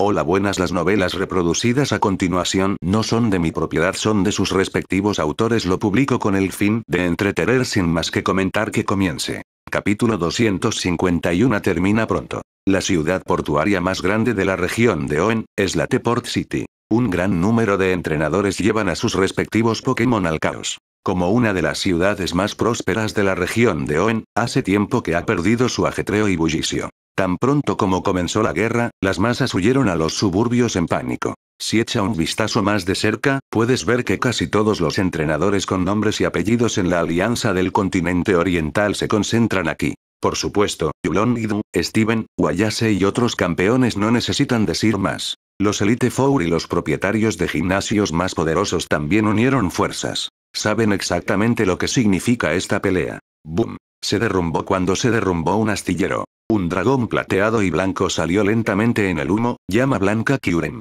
Hola buenas las novelas reproducidas a continuación no son de mi propiedad son de sus respectivos autores lo publico con el fin de entretener sin más que comentar que comience. Capítulo 251 termina pronto. La ciudad portuaria más grande de la región de Oen, es la t City. Un gran número de entrenadores llevan a sus respectivos Pokémon al caos. Como una de las ciudades más prósperas de la región de Oen, hace tiempo que ha perdido su ajetreo y bullicio. Tan pronto como comenzó la guerra, las masas huyeron a los suburbios en pánico. Si echa un vistazo más de cerca, puedes ver que casi todos los entrenadores con nombres y apellidos en la Alianza del Continente Oriental se concentran aquí. Por supuesto, Yulon Idu, Steven, Wayase y otros campeones no necesitan decir más. Los Elite Four y los propietarios de gimnasios más poderosos también unieron fuerzas. Saben exactamente lo que significa esta pelea. Boom. Se derrumbó cuando se derrumbó un astillero. Un dragón plateado y blanco salió lentamente en el humo, llama blanca Kyurem.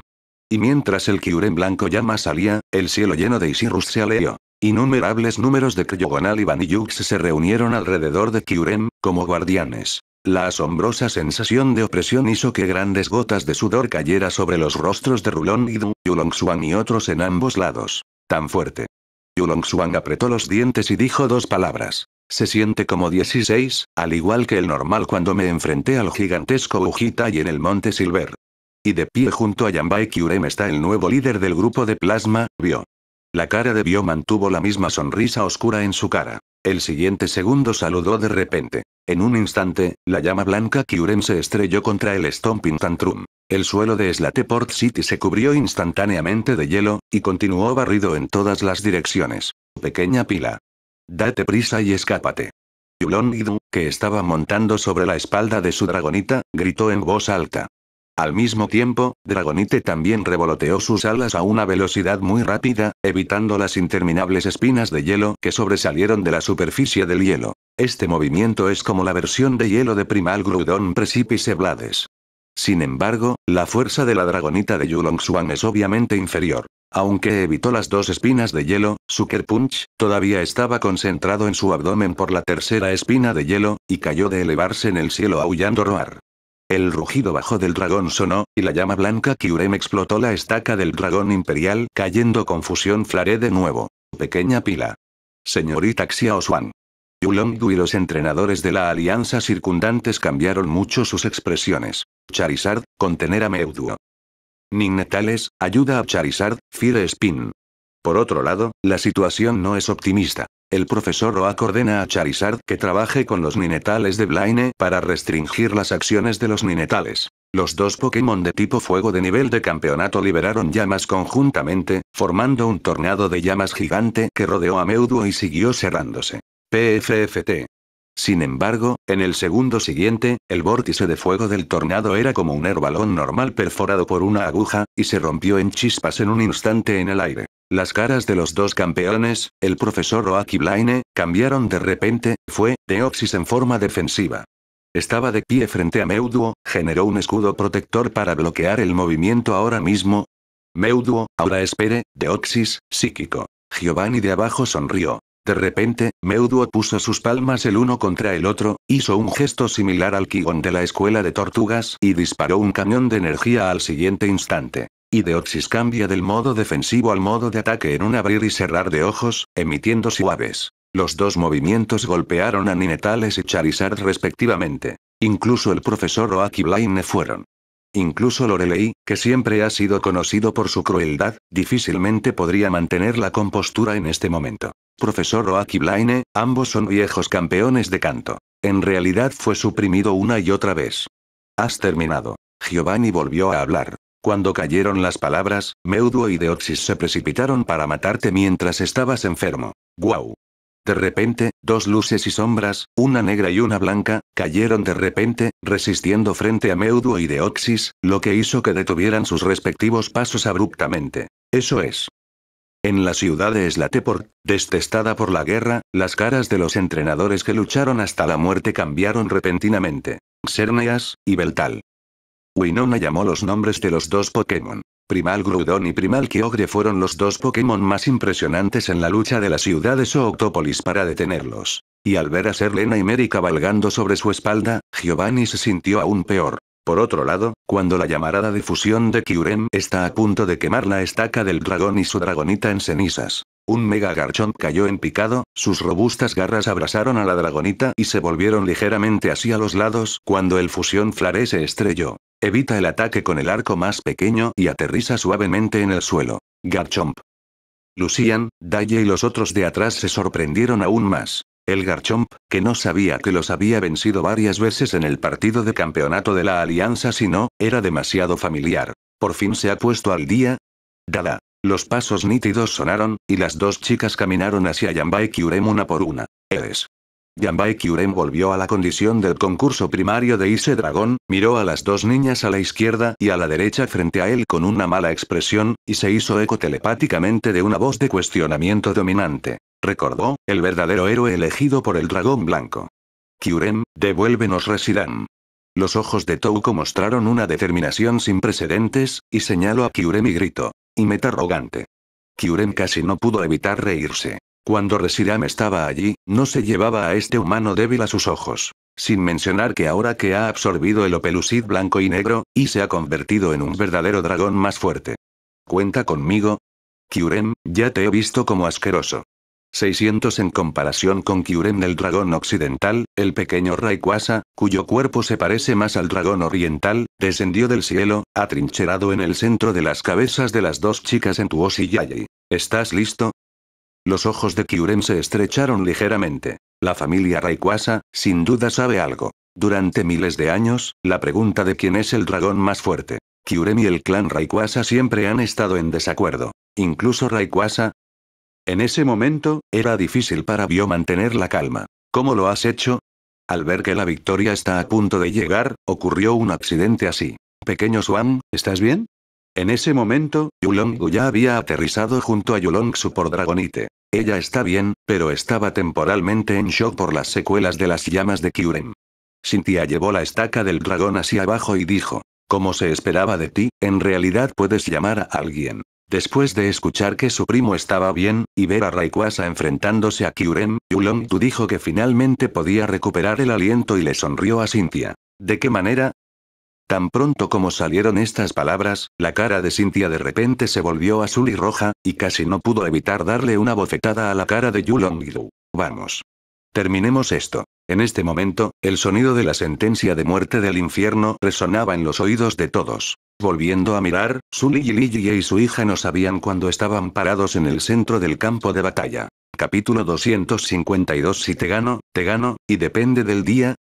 Y mientras el Kyurem blanco llama salía, el cielo lleno de Isirus se aleó. Innumerables números de Kryogonal y Yux se reunieron alrededor de Kyurem, como guardianes. La asombrosa sensación de opresión hizo que grandes gotas de sudor cayera sobre los rostros de Rulon y Du, y otros en ambos lados. Tan fuerte, Yulong Xuan apretó los dientes y dijo dos palabras. Se siente como 16, al igual que el normal cuando me enfrenté al gigantesco Ujita y en el Monte Silver. Y de pie junto a Yambai Kyurem está el nuevo líder del grupo de plasma, Vio. La cara de Bio mantuvo la misma sonrisa oscura en su cara. El siguiente segundo saludó de repente. En un instante, la llama blanca Kyurem se estrelló contra el Stomping Tantrum. El suelo de Slateport City se cubrió instantáneamente de hielo, y continuó barrido en todas las direcciones. Pequeña pila. Date prisa y escápate. Yulon que estaba montando sobre la espalda de su dragonita, gritó en voz alta. Al mismo tiempo, Dragonite también revoloteó sus alas a una velocidad muy rápida, evitando las interminables espinas de hielo que sobresalieron de la superficie del hielo. Este movimiento es como la versión de hielo de Primal Grudon Precipice Blades. Sin embargo, la fuerza de la dragonita de Yulong Xuan es obviamente inferior. Aunque evitó las dos espinas de hielo, Sucker Punch todavía estaba concentrado en su abdomen por la tercera espina de hielo, y cayó de elevarse en el cielo aullando roar. El rugido bajo del dragón sonó, y la llama blanca Kyurem explotó la estaca del dragón imperial cayendo confusión fusión de nuevo. Pequeña pila. Señorita Xia Swan. y los entrenadores de la alianza circundantes cambiaron mucho sus expresiones. Charizard, contener a Meuduo. Natales, ayuda a Charizard, Fire Spin. Por otro lado, la situación no es optimista. El profesor Oak ordena a Charizard que trabaje con los minetales de Blaine para restringir las acciones de los minetales Los dos Pokémon de tipo fuego de nivel de campeonato liberaron llamas conjuntamente, formando un tornado de llamas gigante que rodeó a Meuduo y siguió cerrándose. PFFT. Sin embargo, en el segundo siguiente, el vórtice de fuego del tornado era como un herbalón normal perforado por una aguja, y se rompió en chispas en un instante en el aire. Las caras de los dos campeones, el profesor Oaki Blaine, cambiaron de repente, fue, Deoxys en forma defensiva. Estaba de pie frente a Meuduo, generó un escudo protector para bloquear el movimiento ahora mismo. Meuduo, ahora espere, Deoxys, psíquico. Giovanni de abajo sonrió. De repente, Meuduo puso sus palmas el uno contra el otro, hizo un gesto similar al Kigon de la escuela de tortugas y disparó un cañón de energía al siguiente instante. Y cambia del modo defensivo al modo de ataque en un abrir y cerrar de ojos, emitiendo suaves. Los dos movimientos golpearon a Ninetales y Charizard respectivamente. Incluso el profesor Oakiblaine Blaine fueron. Incluso Lorelei, que siempre ha sido conocido por su crueldad, difícilmente podría mantener la compostura en este momento. Profesor Oakiblaine, Blaine, ambos son viejos campeones de canto. En realidad fue suprimido una y otra vez. Has terminado. Giovanni volvió a hablar. Cuando cayeron las palabras, Meuduo y Deoxys se precipitaron para matarte mientras estabas enfermo. ¡Guau! De repente, dos luces y sombras, una negra y una blanca, cayeron de repente, resistiendo frente a Meuduo y Deoxys, lo que hizo que detuvieran sus respectivos pasos abruptamente. Eso es. En la ciudad de Slateport, destestada por la guerra, las caras de los entrenadores que lucharon hasta la muerte cambiaron repentinamente. Xerneas, y Beltal. Winona llamó los nombres de los dos Pokémon. Primal Groudon y Primal Kyogre fueron los dos Pokémon más impresionantes en la lucha de la ciudad de Sooctopolis para detenerlos. Y al ver a Serlena y Mary cabalgando sobre su espalda, Giovanni se sintió aún peor. Por otro lado, cuando la llamarada de fusión de Kyurem está a punto de quemar la estaca del dragón y su dragonita en cenizas, un mega garchón cayó en picado, sus robustas garras abrazaron a la dragonita y se volvieron ligeramente hacia los lados cuando el fusión flare se estrelló. Evita el ataque con el arco más pequeño y aterriza suavemente en el suelo. Garchomp. Lucian, Daye y los otros de atrás se sorprendieron aún más. El Garchomp, que no sabía que los había vencido varias veces en el partido de campeonato de la Alianza sino, era demasiado familiar. ¿Por fin se ha puesto al día? Dada. Los pasos nítidos sonaron, y las dos chicas caminaron hacia Yamba y Kyurem una por una. Eres. Yanbai Kyurem volvió a la condición del concurso primario de Ise Dragón, miró a las dos niñas a la izquierda y a la derecha frente a él con una mala expresión, y se hizo eco telepáticamente de una voz de cuestionamiento dominante. Recordó, el verdadero héroe elegido por el dragón blanco. Kyurem, devuélvenos Residan. Los ojos de Touko mostraron una determinación sin precedentes, y señaló a Kyurem y gritó. y arrogante. Kyurem casi no pudo evitar reírse. Cuando Resiram estaba allí, no se llevaba a este humano débil a sus ojos. Sin mencionar que ahora que ha absorbido el Opelucid blanco y negro, y se ha convertido en un verdadero dragón más fuerte. ¿Cuenta conmigo? Kyurem, ya te he visto como asqueroso. 600 en comparación con Kyurem del dragón occidental, el pequeño Raikwasa, cuyo cuerpo se parece más al dragón oriental, descendió del cielo, atrincherado en el centro de las cabezas de las dos chicas en tu y ¿Estás listo? Los ojos de Kyurem se estrecharon ligeramente. La familia Rayquaza, sin duda sabe algo. Durante miles de años, la pregunta de quién es el dragón más fuerte. Kyurem y el clan Rayquaza siempre han estado en desacuerdo. Incluso Rayquaza. En ese momento, era difícil para Bio mantener la calma. ¿Cómo lo has hecho? Al ver que la victoria está a punto de llegar, ocurrió un accidente así. Pequeño Swan, ¿estás bien? En ese momento, Yulong ya había aterrizado junto a Su por Dragonite. Ella está bien, pero estaba temporalmente en shock por las secuelas de las llamas de Kyurem. Cynthia llevó la estaca del dragón hacia abajo y dijo, como se esperaba de ti, en realidad puedes llamar a alguien. Después de escuchar que su primo estaba bien, y ver a Rayquaza enfrentándose a Kyurem, Yulong dijo que finalmente podía recuperar el aliento y le sonrió a Cynthia. ¿De qué manera? Tan pronto como salieron estas palabras, la cara de Cynthia de repente se volvió azul y roja, y casi no pudo evitar darle una bofetada a la cara de Yulongidu. Vamos. Terminemos esto. En este momento, el sonido de la sentencia de muerte del infierno resonaba en los oídos de todos. Volviendo a mirar, Sully y y su hija no sabían cuándo estaban parados en el centro del campo de batalla. Capítulo 252 Si te gano, te gano, y depende del día,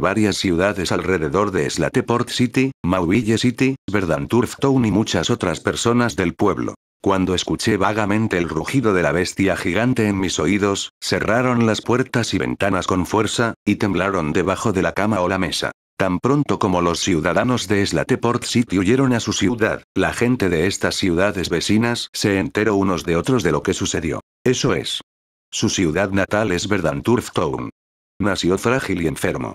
Varias ciudades alrededor de Slateport City, Mauville City, Verdanturf Town y muchas otras personas del pueblo. Cuando escuché vagamente el rugido de la bestia gigante en mis oídos, cerraron las puertas y ventanas con fuerza, y temblaron debajo de la cama o la mesa. Tan pronto como los ciudadanos de Slateport City huyeron a su ciudad, la gente de estas ciudades vecinas se enteró unos de otros de lo que sucedió. Eso es. Su ciudad natal es Verdanturf Town. Nació frágil y enfermo.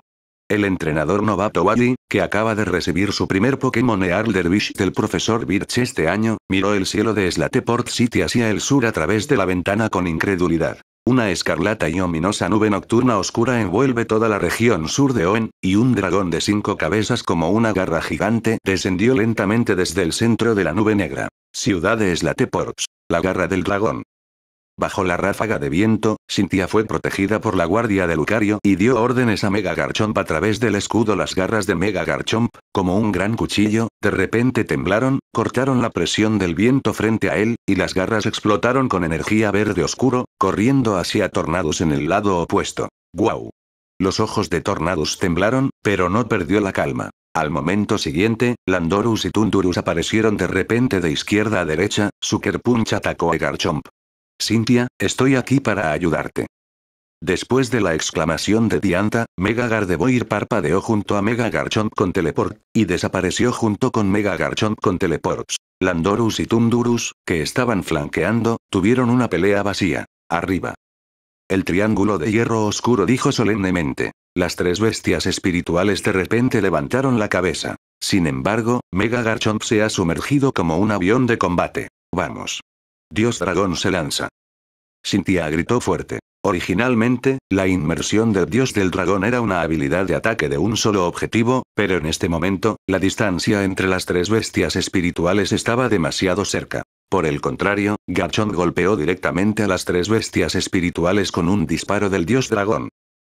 El entrenador novato Wally, que acaba de recibir su primer Pokémon Earl Dervish del profesor Birch este año, miró el cielo de Slateport City hacia el sur a través de la ventana con incredulidad. Una escarlata y ominosa nube nocturna oscura envuelve toda la región sur de Owen, y un dragón de cinco cabezas como una garra gigante descendió lentamente desde el centro de la nube negra. Ciudad de Slateports. La garra del dragón. Bajo la ráfaga de viento, Cynthia fue protegida por la guardia de Lucario y dio órdenes a Mega Garchomp a través del escudo. Las garras de Mega Garchomp, como un gran cuchillo, de repente temblaron, cortaron la presión del viento frente a él, y las garras explotaron con energía verde oscuro, corriendo hacia Tornados en el lado opuesto. ¡Guau! Los ojos de Tornados temblaron, pero no perdió la calma. Al momento siguiente, Landorus y Tundurus aparecieron de repente de izquierda a derecha, Sucker Punch atacó a Garchomp. Cynthia, estoy aquí para ayudarte. Después de la exclamación de Dianta, de Boir parpadeó junto a Mega con Teleport, y desapareció junto con Mega con Teleports. Landorus y Tundurus, que estaban flanqueando, tuvieron una pelea vacía. Arriba. El triángulo de hierro oscuro dijo solemnemente. Las tres bestias espirituales de repente levantaron la cabeza. Sin embargo, Mega se ha sumergido como un avión de combate. Vamos. Dios dragón se lanza. Cynthia gritó fuerte. Originalmente, la inmersión del dios del dragón era una habilidad de ataque de un solo objetivo, pero en este momento, la distancia entre las tres bestias espirituales estaba demasiado cerca. Por el contrario, Garchomp golpeó directamente a las tres bestias espirituales con un disparo del dios dragón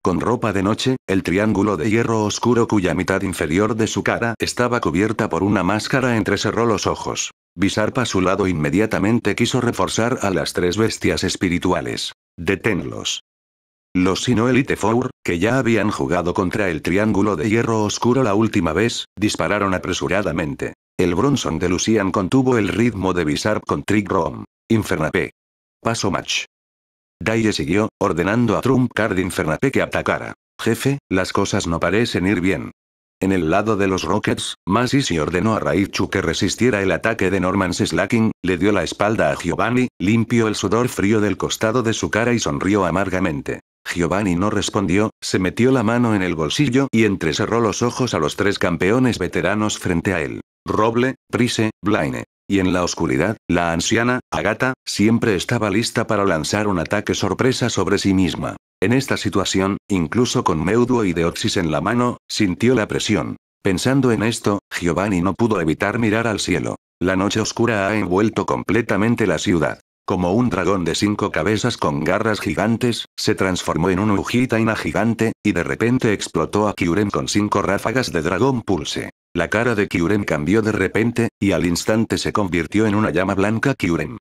con ropa de noche, el triángulo de hierro oscuro cuya mitad inferior de su cara estaba cubierta por una máscara entrecerró los ojos. Bisarpa a su lado inmediatamente quiso reforzar a las tres bestias espirituales. Deténlos. Los Sinoelite Four, que ya habían jugado contra el Triángulo de Hierro Oscuro la última vez, dispararon apresuradamente. El Bronson de Lucian contuvo el ritmo de Bizarre con Trick Inferna P. Paso match. Daie siguió, ordenando a Trump Cardin Infernate que atacara. Jefe, las cosas no parecen ir bien. En el lado de los Rockets, Masisi ordenó a Raichu que resistiera el ataque de Norman Slacking, le dio la espalda a Giovanni, limpió el sudor frío del costado de su cara y sonrió amargamente. Giovanni no respondió, se metió la mano en el bolsillo y entrecerró los ojos a los tres campeones veteranos frente a él. Roble, Prise, Blaine. Y en la oscuridad, la anciana, Agata, siempre estaba lista para lanzar un ataque sorpresa sobre sí misma. En esta situación, incluso con Meudo y Deoxys en la mano, sintió la presión. Pensando en esto, Giovanni no pudo evitar mirar al cielo. La noche oscura ha envuelto completamente la ciudad. Como un dragón de cinco cabezas con garras gigantes, se transformó en un Ujitaina gigante, y de repente explotó a Kyurem con cinco ráfagas de dragón pulse. La cara de Kyurem cambió de repente, y al instante se convirtió en una llama blanca Kyurem.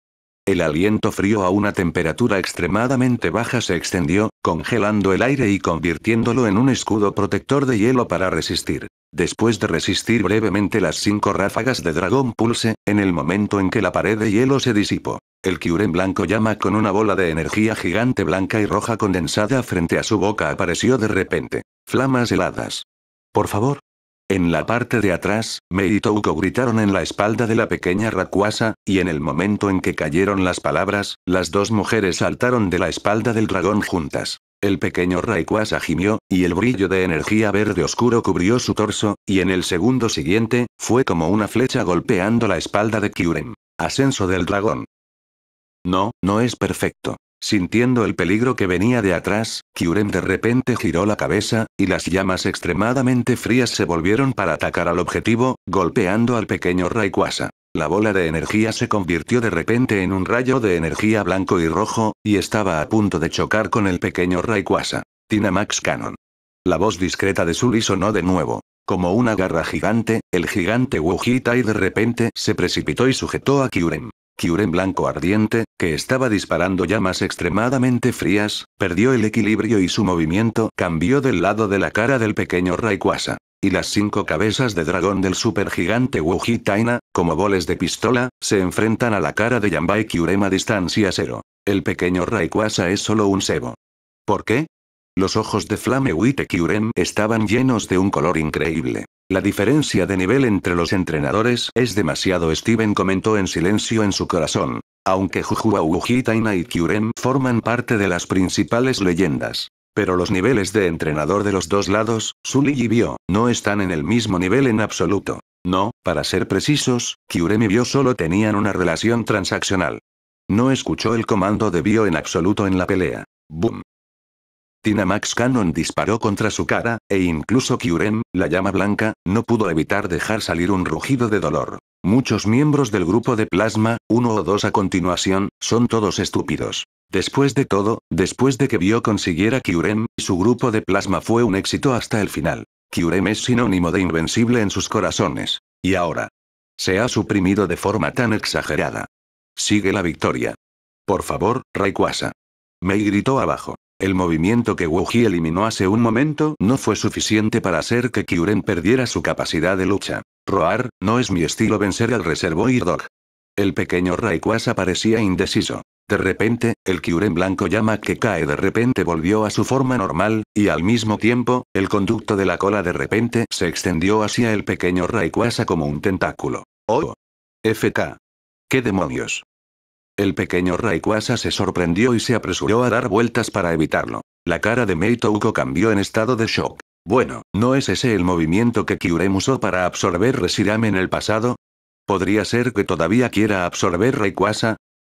El aliento frío a una temperatura extremadamente baja se extendió, congelando el aire y convirtiéndolo en un escudo protector de hielo para resistir. Después de resistir brevemente las cinco ráfagas de dragón pulse, en el momento en que la pared de hielo se disipó, el Kyurem blanco llama con una bola de energía gigante blanca y roja condensada frente a su boca apareció de repente. Flamas heladas. Por favor, en la parte de atrás, Mei y Touko gritaron en la espalda de la pequeña Raquasa, y en el momento en que cayeron las palabras, las dos mujeres saltaron de la espalda del dragón juntas. El pequeño Raquasa gimió, y el brillo de energía verde oscuro cubrió su torso, y en el segundo siguiente, fue como una flecha golpeando la espalda de Kyurem. Ascenso del dragón. No, no es perfecto. Sintiendo el peligro que venía de atrás, Kyurem de repente giró la cabeza, y las llamas extremadamente frías se volvieron para atacar al objetivo, golpeando al pequeño Rayquaza. La bola de energía se convirtió de repente en un rayo de energía blanco y rojo, y estaba a punto de chocar con el pequeño Rayquaza. Tinamax Cannon. La voz discreta de Sully sonó de nuevo. Como una garra gigante, el gigante Wujita y de repente se precipitó y sujetó a Kyurem. Kyuren blanco ardiente, que estaba disparando llamas extremadamente frías, perdió el equilibrio y su movimiento cambió del lado de la cara del pequeño Rayquaza. Y las cinco cabezas de dragón del supergigante Wuji Taina, como boles de pistola, se enfrentan a la cara de Yambai Kyurem a distancia cero. El pequeño Rayquaza es solo un sebo. ¿Por qué? Los ojos de Flame Wite Kyurem estaban llenos de un color increíble. La diferencia de nivel entre los entrenadores es demasiado, Steven comentó en silencio en su corazón. Aunque Jujua Ujita y Kyurem forman parte de las principales leyendas. Pero los niveles de entrenador de los dos lados, Sully y Bio, no están en el mismo nivel en absoluto. No, para ser precisos, Kyurem y Bio solo tenían una relación transaccional. No escuchó el comando de Bio en absoluto en la pelea. Boom. Max Cannon disparó contra su cara, e incluso Kyurem, la llama blanca, no pudo evitar dejar salir un rugido de dolor. Muchos miembros del grupo de plasma, uno o dos a continuación, son todos estúpidos. Después de todo, después de que Bio consiguiera Kyurem, su grupo de plasma fue un éxito hasta el final. Kyurem es sinónimo de invencible en sus corazones. Y ahora. Se ha suprimido de forma tan exagerada. Sigue la victoria. Por favor, Rayquaza. Mei gritó abajo. El movimiento que Wuji eliminó hace un momento no fue suficiente para hacer que Kyuren perdiera su capacidad de lucha. Roar, no es mi estilo vencer al reservo Irdog. El pequeño Raikwasa parecía indeciso. De repente, el Kyuren blanco llama que cae de repente volvió a su forma normal, y al mismo tiempo, el conducto de la cola de repente se extendió hacia el pequeño Rayquaza como un tentáculo. ¡Oh! FK. ¿Qué demonios? El pequeño Rayquaza se sorprendió y se apresuró a dar vueltas para evitarlo. La cara de Mei cambió en estado de shock. Bueno, ¿no es ese el movimiento que Kyurem usó para absorber Reshiram en el pasado? ¿Podría ser que todavía quiera absorber Rayquaza?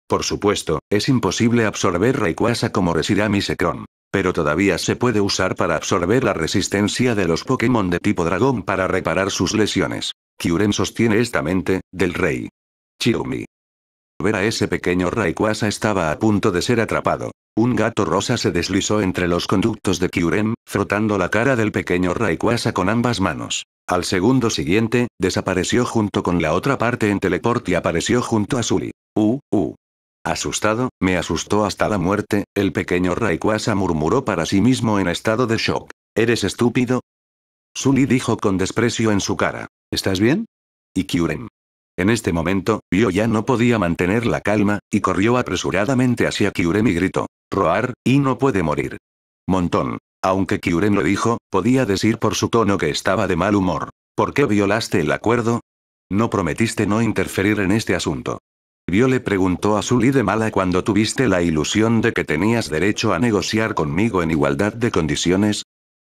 Por supuesto, es imposible absorber Rayquaza como Reshiram y Sekron. Pero todavía se puede usar para absorber la resistencia de los Pokémon de tipo dragón para reparar sus lesiones. Kyurem sostiene esta mente, del rey. Chiumi. Ver a ese pequeño Rayquaza estaba a punto de ser atrapado. Un gato rosa se deslizó entre los conductos de Kyurem, frotando la cara del pequeño Rayquaza con ambas manos. Al segundo siguiente, desapareció junto con la otra parte en teleport y apareció junto a Sully. Uh, uh! Asustado, me asustó hasta la muerte, el pequeño Rayquaza murmuró para sí mismo en estado de shock. ¿Eres estúpido? Sully dijo con desprecio en su cara. ¿Estás bien? Y Kyurem. En este momento, Vio ya no podía mantener la calma, y corrió apresuradamente hacia Kyurem y gritó. Roar, y no puede morir. Montón. Aunque Kyurem lo dijo, podía decir por su tono que estaba de mal humor. ¿Por qué violaste el acuerdo? No prometiste no interferir en este asunto. Vio le preguntó a Sully de mala cuando tuviste la ilusión de que tenías derecho a negociar conmigo en igualdad de condiciones.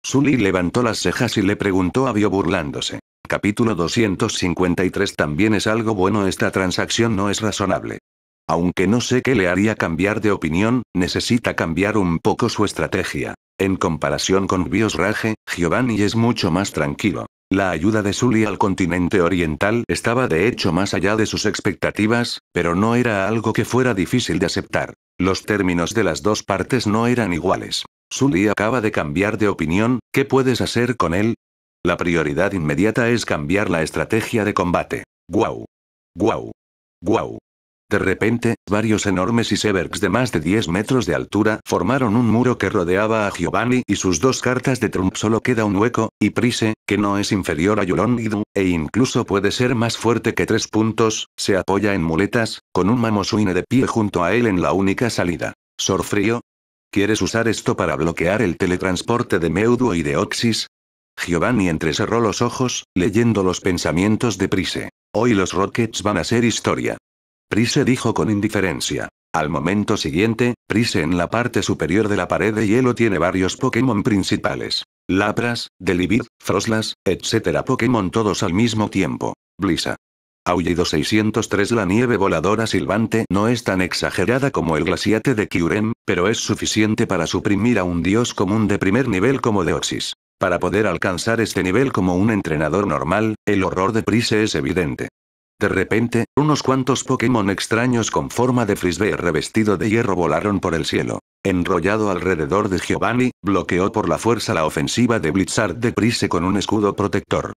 Sully levantó las cejas y le preguntó a Vio burlándose. Capítulo 253 También es algo bueno esta transacción no es razonable. Aunque no sé qué le haría cambiar de opinión, necesita cambiar un poco su estrategia. En comparación con Bios Raje, Giovanni es mucho más tranquilo. La ayuda de Sully al continente oriental estaba de hecho más allá de sus expectativas, pero no era algo que fuera difícil de aceptar. Los términos de las dos partes no eran iguales. Sully acaba de cambiar de opinión, ¿qué puedes hacer con él? La prioridad inmediata es cambiar la estrategia de combate. ¡Guau! ¡Guau! ¡Guau! De repente, varios enormes icebergs de más de 10 metros de altura formaron un muro que rodeaba a Giovanni y sus dos cartas de Trump. Solo queda un hueco, y Prise, que no es inferior a Yolongidu, e incluso puede ser más fuerte que tres puntos, se apoya en muletas, con un mamosuine de pie junto a él en la única salida. ¿Sorfrío? ¿Quieres usar esto para bloquear el teletransporte de Meudo y de Oxis? Giovanni entrecerró los ojos, leyendo los pensamientos de Prise. Hoy los Rockets van a ser historia. Prise dijo con indiferencia. Al momento siguiente, Prise en la parte superior de la pared de hielo tiene varios Pokémon principales. Lapras, Delibird, Froslas, etc. Pokémon todos al mismo tiempo. Blisa. Aullido 603 La nieve voladora silbante no es tan exagerada como el glaciate de Kyurem, pero es suficiente para suprimir a un dios común de primer nivel como Deoxys. Para poder alcanzar este nivel como un entrenador normal, el horror de Prise es evidente. De repente, unos cuantos Pokémon extraños con forma de frisbee revestido de hierro volaron por el cielo. Enrollado alrededor de Giovanni, bloqueó por la fuerza la ofensiva de Blizzard de Prise con un escudo protector.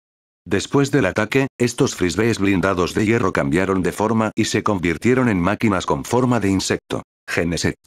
Después del ataque, estos frisbees blindados de hierro cambiaron de forma y se convirtieron en máquinas con forma de insecto. Genesect.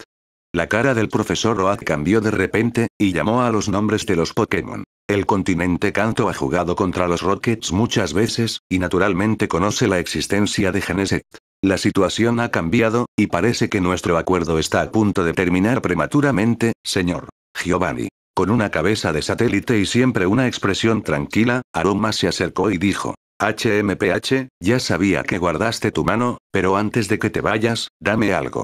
La cara del profesor Oak cambió de repente, y llamó a los nombres de los Pokémon. El continente Kanto ha jugado contra los Rockets muchas veces, y naturalmente conoce la existencia de Geneset. La situación ha cambiado, y parece que nuestro acuerdo está a punto de terminar prematuramente, señor. Giovanni. Con una cabeza de satélite y siempre una expresión tranquila, Aroma se acercó y dijo. HMPH, ya sabía que guardaste tu mano, pero antes de que te vayas, dame algo.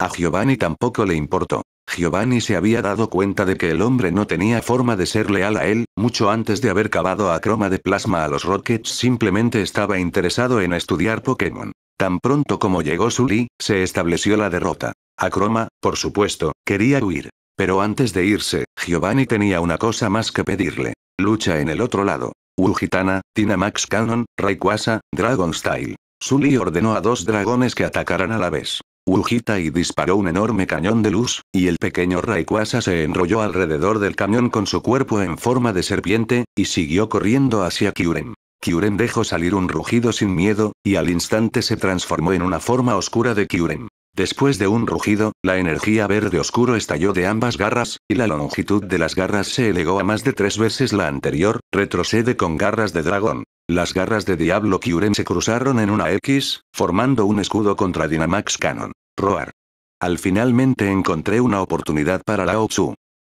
A Giovanni tampoco le importó. Giovanni se había dado cuenta de que el hombre no tenía forma de ser leal a él, mucho antes de haber cavado a croma de plasma a los Rockets simplemente estaba interesado en estudiar Pokémon. Tan pronto como llegó Sully, se estableció la derrota. Acroma, por supuesto, quería huir. Pero antes de irse, Giovanni tenía una cosa más que pedirle. Lucha en el otro lado. Ujitana, Max Cannon, Rayquaza, Dragon Style. Sully ordenó a dos dragones que atacaran a la vez. Ujita y disparó un enorme cañón de luz, y el pequeño Rayquaza se enrolló alrededor del cañón con su cuerpo en forma de serpiente, y siguió corriendo hacia Kyuren. Kyuren dejó salir un rugido sin miedo, y al instante se transformó en una forma oscura de Kyuren. Después de un rugido, la energía verde oscuro estalló de ambas garras, y la longitud de las garras se elegó a más de tres veces la anterior, retrocede con garras de dragón. Las garras de Diablo Kyuren se cruzaron en una X, formando un escudo contra Dynamax Cannon roar. Al finalmente encontré una oportunidad para Lao Tzu.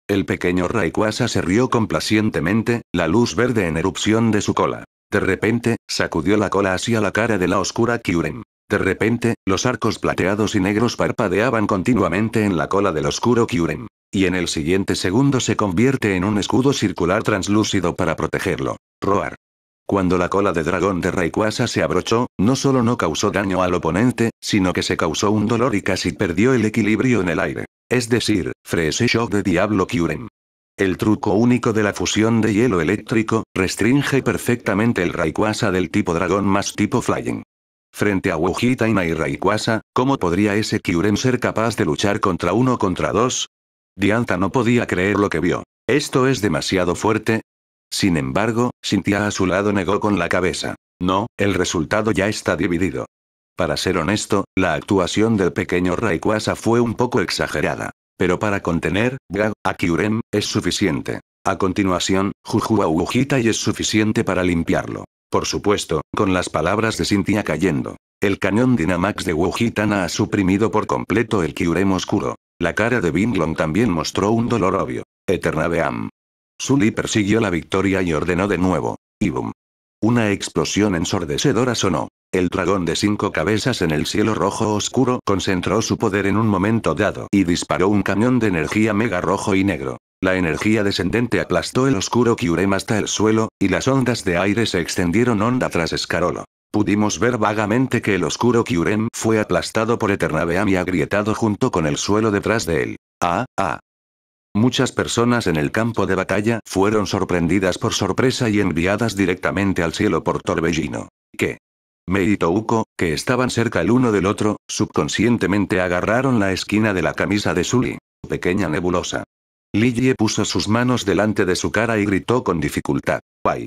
El pequeño Raikwasa se rió complacientemente, la luz verde en erupción de su cola. De repente, sacudió la cola hacia la cara de la oscura Kyurem. De repente, los arcos plateados y negros parpadeaban continuamente en la cola del oscuro Kyurem. Y en el siguiente segundo se convierte en un escudo circular translúcido para protegerlo. Roar. Cuando la cola de dragón de Rayquaza se abrochó, no solo no causó daño al oponente, sino que se causó un dolor y casi perdió el equilibrio en el aire. Es decir, Freeze Shock de Diablo Kyurem. El truco único de la fusión de hielo eléctrico, restringe perfectamente el Rayquaza del tipo dragón más tipo Flying. Frente a Wujitaina y Rayquaza, ¿cómo podría ese Kyurem ser capaz de luchar contra uno contra dos? Dianta no podía creer lo que vio. Esto es demasiado fuerte, sin embargo, Cynthia a su lado negó con la cabeza. No, el resultado ya está dividido. Para ser honesto, la actuación del pequeño Raikwasa fue un poco exagerada. Pero para contener, Gag, a Kyurem, es suficiente. A continuación, Juju a y es suficiente para limpiarlo. Por supuesto, con las palabras de Cynthia cayendo. El cañón Dinamax de Wujitana ha suprimido por completo el Kyurem oscuro. La cara de Binglong también mostró un dolor obvio. Eternabeam. Sully persiguió la victoria y ordenó de nuevo. Y boom. Una explosión ensordecedora sonó. El dragón de cinco cabezas en el cielo rojo oscuro concentró su poder en un momento dado y disparó un cañón de energía mega rojo y negro. La energía descendente aplastó el oscuro Kyurem hasta el suelo, y las ondas de aire se extendieron onda tras escarolo. Pudimos ver vagamente que el oscuro Kyurem fue aplastado por Eternabeam y agrietado junto con el suelo detrás de él. Ah, ah, Muchas personas en el campo de batalla fueron sorprendidas por sorpresa y enviadas directamente al cielo por Torbellino. ¿Qué? Mei y Touko, que estaban cerca el uno del otro, subconscientemente agarraron la esquina de la camisa de Sully. Pequeña nebulosa. ye puso sus manos delante de su cara y gritó con dificultad. ¡Ay!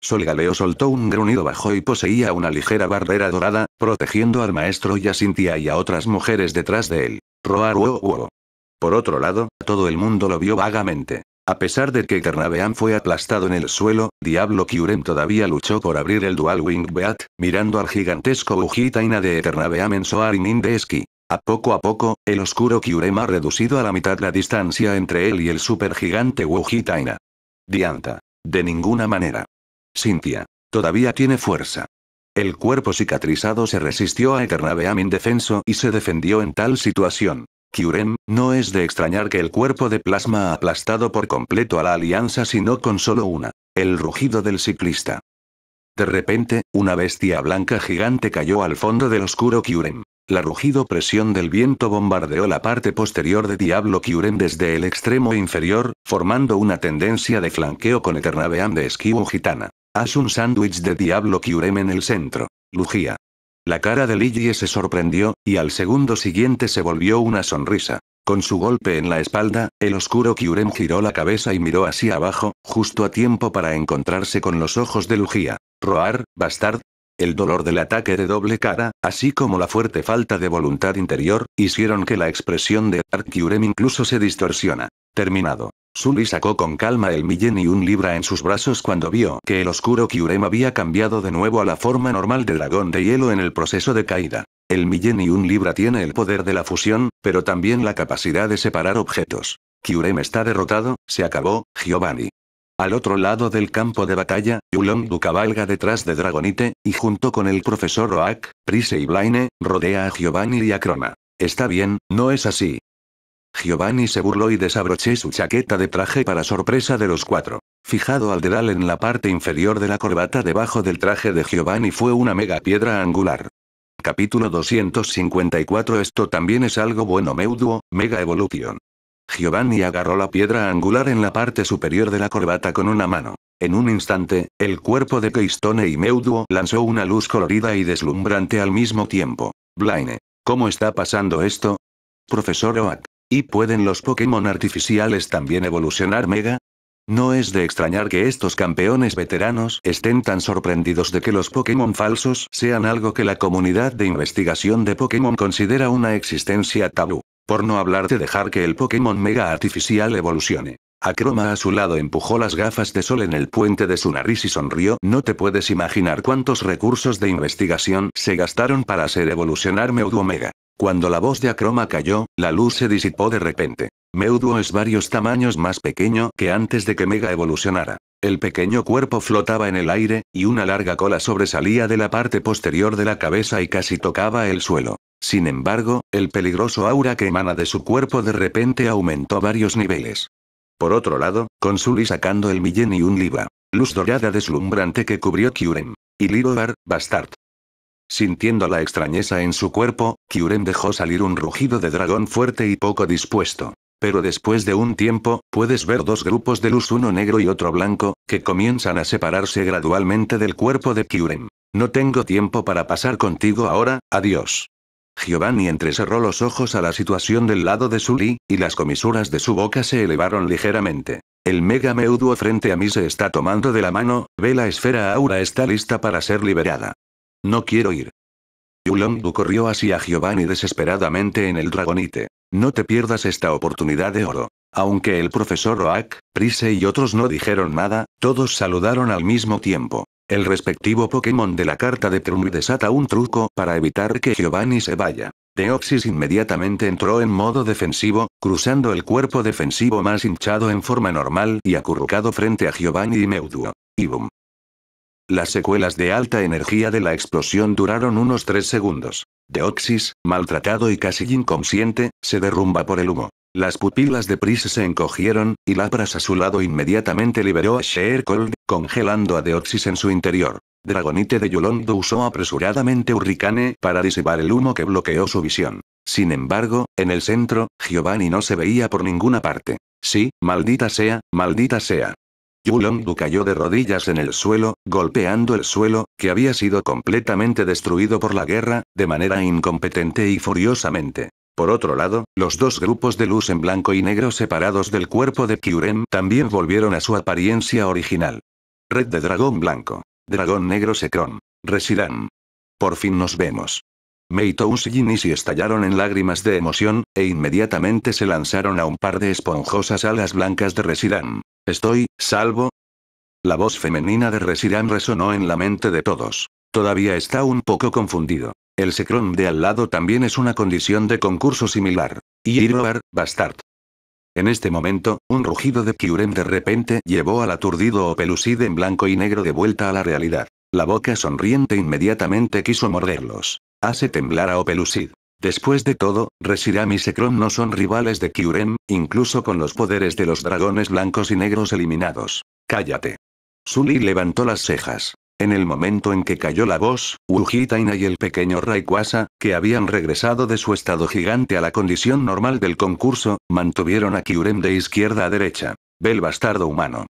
Solgaleo soltó un gruñido bajo y poseía una ligera barrera dorada, protegiendo al maestro y a y a otras mujeres detrás de él. Roar por otro lado, todo el mundo lo vio vagamente. A pesar de que Eternabeam fue aplastado en el suelo, Diablo Kyurem todavía luchó por abrir el Dual Wing Beat, mirando al gigantesco Ujitaina de Eternabeam en Soarinin de A poco a poco, el oscuro Kyurem ha reducido a la mitad la distancia entre él y el supergigante Ujitaina. Dianta. De ninguna manera. Cynthia. Todavía tiene fuerza. El cuerpo cicatrizado se resistió a Eternabeam indefenso y se defendió en tal situación. Kyurem, no es de extrañar que el cuerpo de plasma ha aplastado por completo a la alianza sino con solo una. El rugido del ciclista. De repente, una bestia blanca gigante cayó al fondo del oscuro Kyurem. La rugido presión del viento bombardeó la parte posterior de Diablo Kyurem desde el extremo inferior, formando una tendencia de flanqueo con Eternavean de esquivo gitana. Haz un sándwich de Diablo Kyurem en el centro. Lugía. La cara de Ligie se sorprendió, y al segundo siguiente se volvió una sonrisa. Con su golpe en la espalda, el oscuro Kyurem giró la cabeza y miró hacia abajo, justo a tiempo para encontrarse con los ojos de Lugia. Roar, bastard. El dolor del ataque de doble cara, así como la fuerte falta de voluntad interior, hicieron que la expresión de Ark Kyurem incluso se distorsiona. Terminado. Sully sacó con calma el Millenium y un libra en sus brazos cuando vio que el oscuro Kyurem había cambiado de nuevo a la forma normal de dragón de hielo en el proceso de caída. El Millenium y un libra tiene el poder de la fusión, pero también la capacidad de separar objetos. Kyurem está derrotado, se acabó, Giovanni. Al otro lado del campo de batalla, Yulong cabalga detrás de Dragonite, y junto con el profesor Oak, Prise y Blaine, rodea a Giovanni y a Crona. Está bien, no es así, Giovanni se burló y desabroché su chaqueta de traje para sorpresa de los cuatro. Fijado al dedal en la parte inferior de la corbata debajo del traje de Giovanni fue una mega piedra angular. Capítulo 254 Esto también es algo bueno Meuduo, Mega Evolución. Giovanni agarró la piedra angular en la parte superior de la corbata con una mano. En un instante, el cuerpo de Keystone y Meuduo lanzó una luz colorida y deslumbrante al mismo tiempo. Blaine. ¿Cómo está pasando esto? Profesor Oak. ¿Y pueden los Pokémon artificiales también evolucionar Mega? No es de extrañar que estos campeones veteranos estén tan sorprendidos de que los Pokémon falsos sean algo que la comunidad de investigación de Pokémon considera una existencia tabú. Por no hablar de dejar que el Pokémon Mega Artificial evolucione. Acroma a su lado empujó las gafas de sol en el puente de su nariz y sonrió. No te puedes imaginar cuántos recursos de investigación se gastaron para hacer evolucionar Mewtwo Omega. Cuando la voz de Acroma cayó, la luz se disipó de repente. Meuduo es varios tamaños más pequeño que antes de que Mega evolucionara. El pequeño cuerpo flotaba en el aire, y una larga cola sobresalía de la parte posterior de la cabeza y casi tocaba el suelo. Sin embargo, el peligroso aura que emana de su cuerpo de repente aumentó varios niveles. Por otro lado, con Suli sacando el millen y un Luz dorada deslumbrante que cubrió Kyurem. Y Lirobar, Bastard. Sintiendo la extrañeza en su cuerpo, Kyuren dejó salir un rugido de dragón fuerte y poco dispuesto. Pero después de un tiempo, puedes ver dos grupos de luz, uno negro y otro blanco, que comienzan a separarse gradualmente del cuerpo de Kyuren. No tengo tiempo para pasar contigo ahora, adiós. Giovanni entrecerró los ojos a la situación del lado de Sully, y las comisuras de su boca se elevaron ligeramente. El mega meuduo frente a mí se está tomando de la mano, ve la esfera aura está lista para ser liberada. No quiero ir. Yulongu corrió hacia Giovanni desesperadamente en el dragonite. No te pierdas esta oportunidad de oro. Aunque el profesor Oak, Prise y otros no dijeron nada, todos saludaron al mismo tiempo. El respectivo Pokémon de la carta de y desata un truco para evitar que Giovanni se vaya. Deoxys inmediatamente entró en modo defensivo, cruzando el cuerpo defensivo más hinchado en forma normal y acurrucado frente a Giovanni y Meuduo. Y boom. Las secuelas de alta energía de la explosión duraron unos tres segundos. Deoxys, maltratado y casi inconsciente, se derrumba por el humo. Las pupilas de Pris se encogieron, y Lapras a su lado inmediatamente liberó a Sheer Cold, congelando a Deoxys en su interior. Dragonite de Yolondo usó apresuradamente Hurricane para disipar el humo que bloqueó su visión. Sin embargo, en el centro, Giovanni no se veía por ninguna parte. Sí, maldita sea, maldita sea. Yulongu cayó de rodillas en el suelo, golpeando el suelo, que había sido completamente destruido por la guerra, de manera incompetente y furiosamente. Por otro lado, los dos grupos de luz en blanco y negro separados del cuerpo de Kyuren también volvieron a su apariencia original. Red de dragón blanco. Dragón negro Sekron. Residan. Por fin nos vemos. Mei y se estallaron en lágrimas de emoción, e inmediatamente se lanzaron a un par de esponjosas alas blancas de Residan. ¿Estoy, salvo? La voz femenina de Resiran resonó en la mente de todos. Todavía está un poco confundido. El secrón de al lado también es una condición de concurso similar. Iroar, Bastard. En este momento, un rugido de Kyurem de repente llevó al aturdido Opelucid en blanco y negro de vuelta a la realidad. La boca sonriente inmediatamente quiso morderlos hace temblar a Opelucid. Después de todo, Reshiram y Secron no son rivales de Kyurem, incluso con los poderes de los dragones blancos y negros eliminados. Cállate. Sully levantó las cejas. En el momento en que cayó la voz, Ujitaina y el pequeño Rayquaza, que habían regresado de su estado gigante a la condición normal del concurso, mantuvieron a Kyurem de izquierda a derecha. Bel bastardo humano.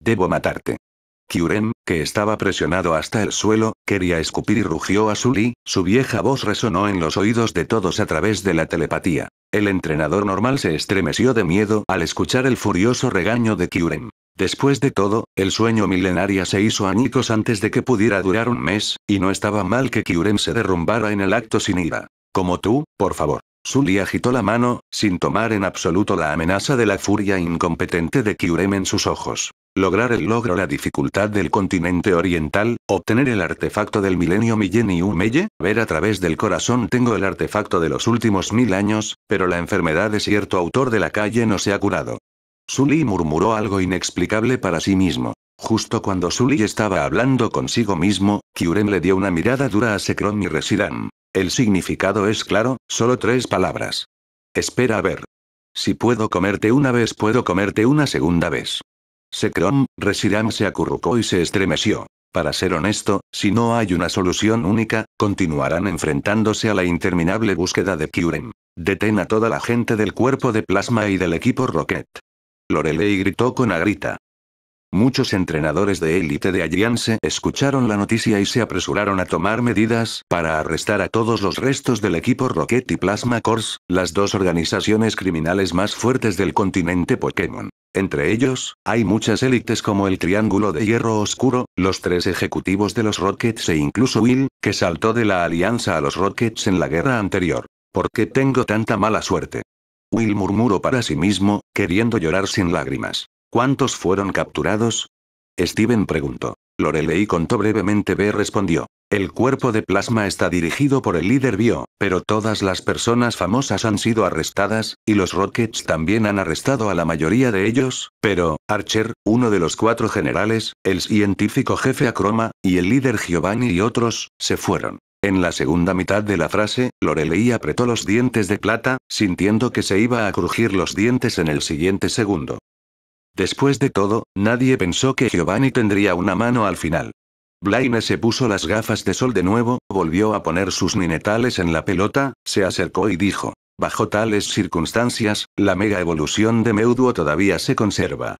Debo matarte. Kyurem, que estaba presionado hasta el suelo, quería escupir y rugió a Sully, su vieja voz resonó en los oídos de todos a través de la telepatía. El entrenador normal se estremeció de miedo al escuchar el furioso regaño de Kyurem. Después de todo, el sueño milenaria se hizo añicos antes de que pudiera durar un mes, y no estaba mal que Kyurem se derrumbara en el acto sin ira. Como tú, por favor. Sully agitó la mano, sin tomar en absoluto la amenaza de la furia incompetente de Kyurem en sus ojos. Lograr el logro la dificultad del continente oriental, obtener el artefacto del milenio Millennium, Meye, ver a través del corazón tengo el artefacto de los últimos mil años, pero la enfermedad de cierto autor de la calle no se ha curado. Sully murmuró algo inexplicable para sí mismo. Justo cuando Sully estaba hablando consigo mismo, Kyurem le dio una mirada dura a Sekron y Residan. El significado es claro, solo tres palabras. Espera a ver. Si puedo comerte una vez, puedo comerte una segunda vez. Sekrom, Resiram se acurrucó y se estremeció. Para ser honesto, si no hay una solución única, continuarán enfrentándose a la interminable búsqueda de Kyurem. Detén a toda la gente del cuerpo de plasma y del equipo Rocket. Lorelei gritó con agrita. Muchos entrenadores de élite de Alliance escucharon la noticia y se apresuraron a tomar medidas para arrestar a todos los restos del equipo Rocket y Plasma Corps, las dos organizaciones criminales más fuertes del continente Pokémon. Entre ellos, hay muchas élites como el Triángulo de Hierro Oscuro, los tres ejecutivos de los Rockets e incluso Will, que saltó de la alianza a los Rockets en la guerra anterior. ¿Por qué tengo tanta mala suerte? Will murmuró para sí mismo, queriendo llorar sin lágrimas. ¿Cuántos fueron capturados? Steven preguntó. Lorelei contó brevemente B respondió. El cuerpo de plasma está dirigido por el líder Bio, pero todas las personas famosas han sido arrestadas, y los Rockets también han arrestado a la mayoría de ellos, pero, Archer, uno de los cuatro generales, el científico jefe Acroma, y el líder Giovanni y otros, se fueron. En la segunda mitad de la frase, Lorelei apretó los dientes de plata, sintiendo que se iba a crujir los dientes en el siguiente segundo. Después de todo, nadie pensó que Giovanni tendría una mano al final. Blaine se puso las gafas de sol de nuevo, volvió a poner sus ninetales en la pelota, se acercó y dijo, bajo tales circunstancias, la mega evolución de Meuduo todavía se conserva.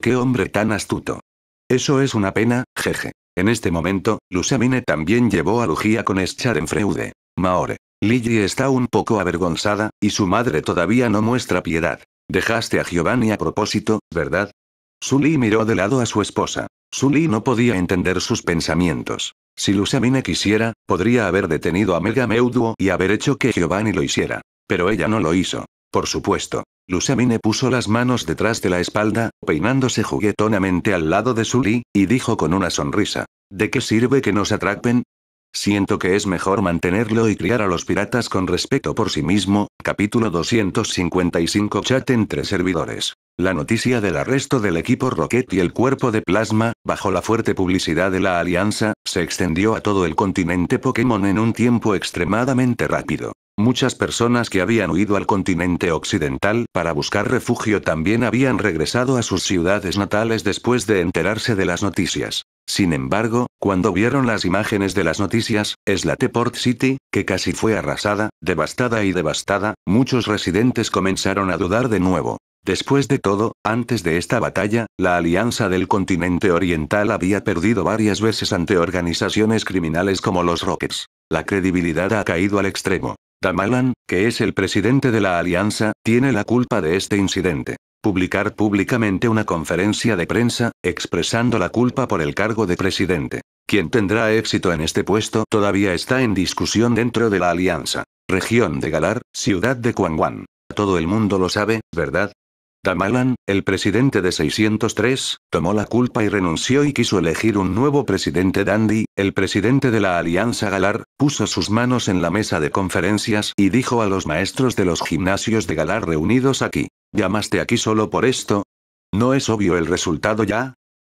¡Qué hombre tan astuto! Eso es una pena, jeje. En este momento, Lusamine también llevó a Lugia con Schadenfreude. Maore. Lily está un poco avergonzada, y su madre todavía no muestra piedad. Dejaste a Giovanni a propósito, ¿verdad? Sully miró de lado a su esposa. Sully no podía entender sus pensamientos. Si Lusamine quisiera, podría haber detenido a Meuduo y haber hecho que Giovanni lo hiciera. Pero ella no lo hizo. Por supuesto. Lusamine puso las manos detrás de la espalda, peinándose juguetonamente al lado de Sully, y dijo con una sonrisa. ¿De qué sirve que nos atrapen? Siento que es mejor mantenerlo y criar a los piratas con respeto por sí mismo. Capítulo 255 Chat entre servidores. La noticia del arresto del equipo Rocket y el cuerpo de plasma, bajo la fuerte publicidad de la Alianza, se extendió a todo el continente Pokémon en un tiempo extremadamente rápido. Muchas personas que habían huido al continente occidental para buscar refugio también habían regresado a sus ciudades natales después de enterarse de las noticias. Sin embargo, cuando vieron las imágenes de las noticias, Slateport City, que casi fue arrasada, devastada y devastada, muchos residentes comenzaron a dudar de nuevo. Después de todo, antes de esta batalla, la Alianza del Continente Oriental había perdido varias veces ante organizaciones criminales como los Rockets. La credibilidad ha caído al extremo. Damalan, que es el presidente de la Alianza, tiene la culpa de este incidente publicar públicamente una conferencia de prensa, expresando la culpa por el cargo de presidente. Quien tendrá éxito en este puesto todavía está en discusión dentro de la alianza. Región de Galar, ciudad de Kuangwan. Todo el mundo lo sabe, ¿verdad? Damalan, el presidente de 603, tomó la culpa y renunció y quiso elegir un nuevo presidente Dandy, el presidente de la Alianza Galar, puso sus manos en la mesa de conferencias y dijo a los maestros de los gimnasios de Galar reunidos aquí, ¿Llamaste aquí solo por esto? ¿No es obvio el resultado ya?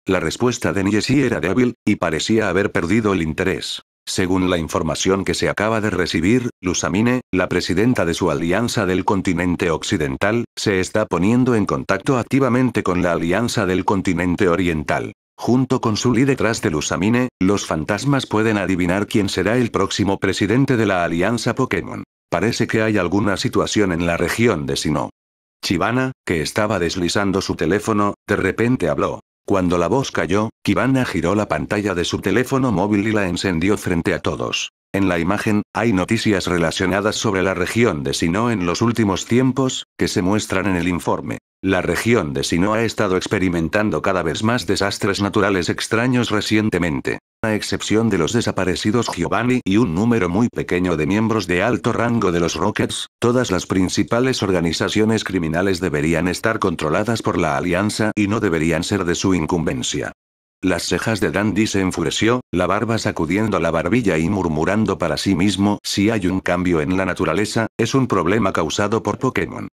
La respuesta de Niesi era débil, y parecía haber perdido el interés. Según la información que se acaba de recibir, Lusamine, la presidenta de su Alianza del Continente Occidental, se está poniendo en contacto activamente con la Alianza del Continente Oriental. Junto con su líder de Lusamine, los fantasmas pueden adivinar quién será el próximo presidente de la Alianza Pokémon. Parece que hay alguna situación en la región de Sinnoh. Chivana, que estaba deslizando su teléfono, de repente habló. Cuando la voz cayó, Kibana giró la pantalla de su teléfono móvil y la encendió frente a todos. En la imagen, hay noticias relacionadas sobre la región de Sino en los últimos tiempos, que se muestran en el informe. La región de Sino ha estado experimentando cada vez más desastres naturales extraños recientemente a excepción de los desaparecidos Giovanni y un número muy pequeño de miembros de alto rango de los Rockets, todas las principales organizaciones criminales deberían estar controladas por la Alianza y no deberían ser de su incumbencia. Las cejas de Dandy se enfureció, la barba sacudiendo la barbilla y murmurando para sí mismo, si hay un cambio en la naturaleza, es un problema causado por Pokémon.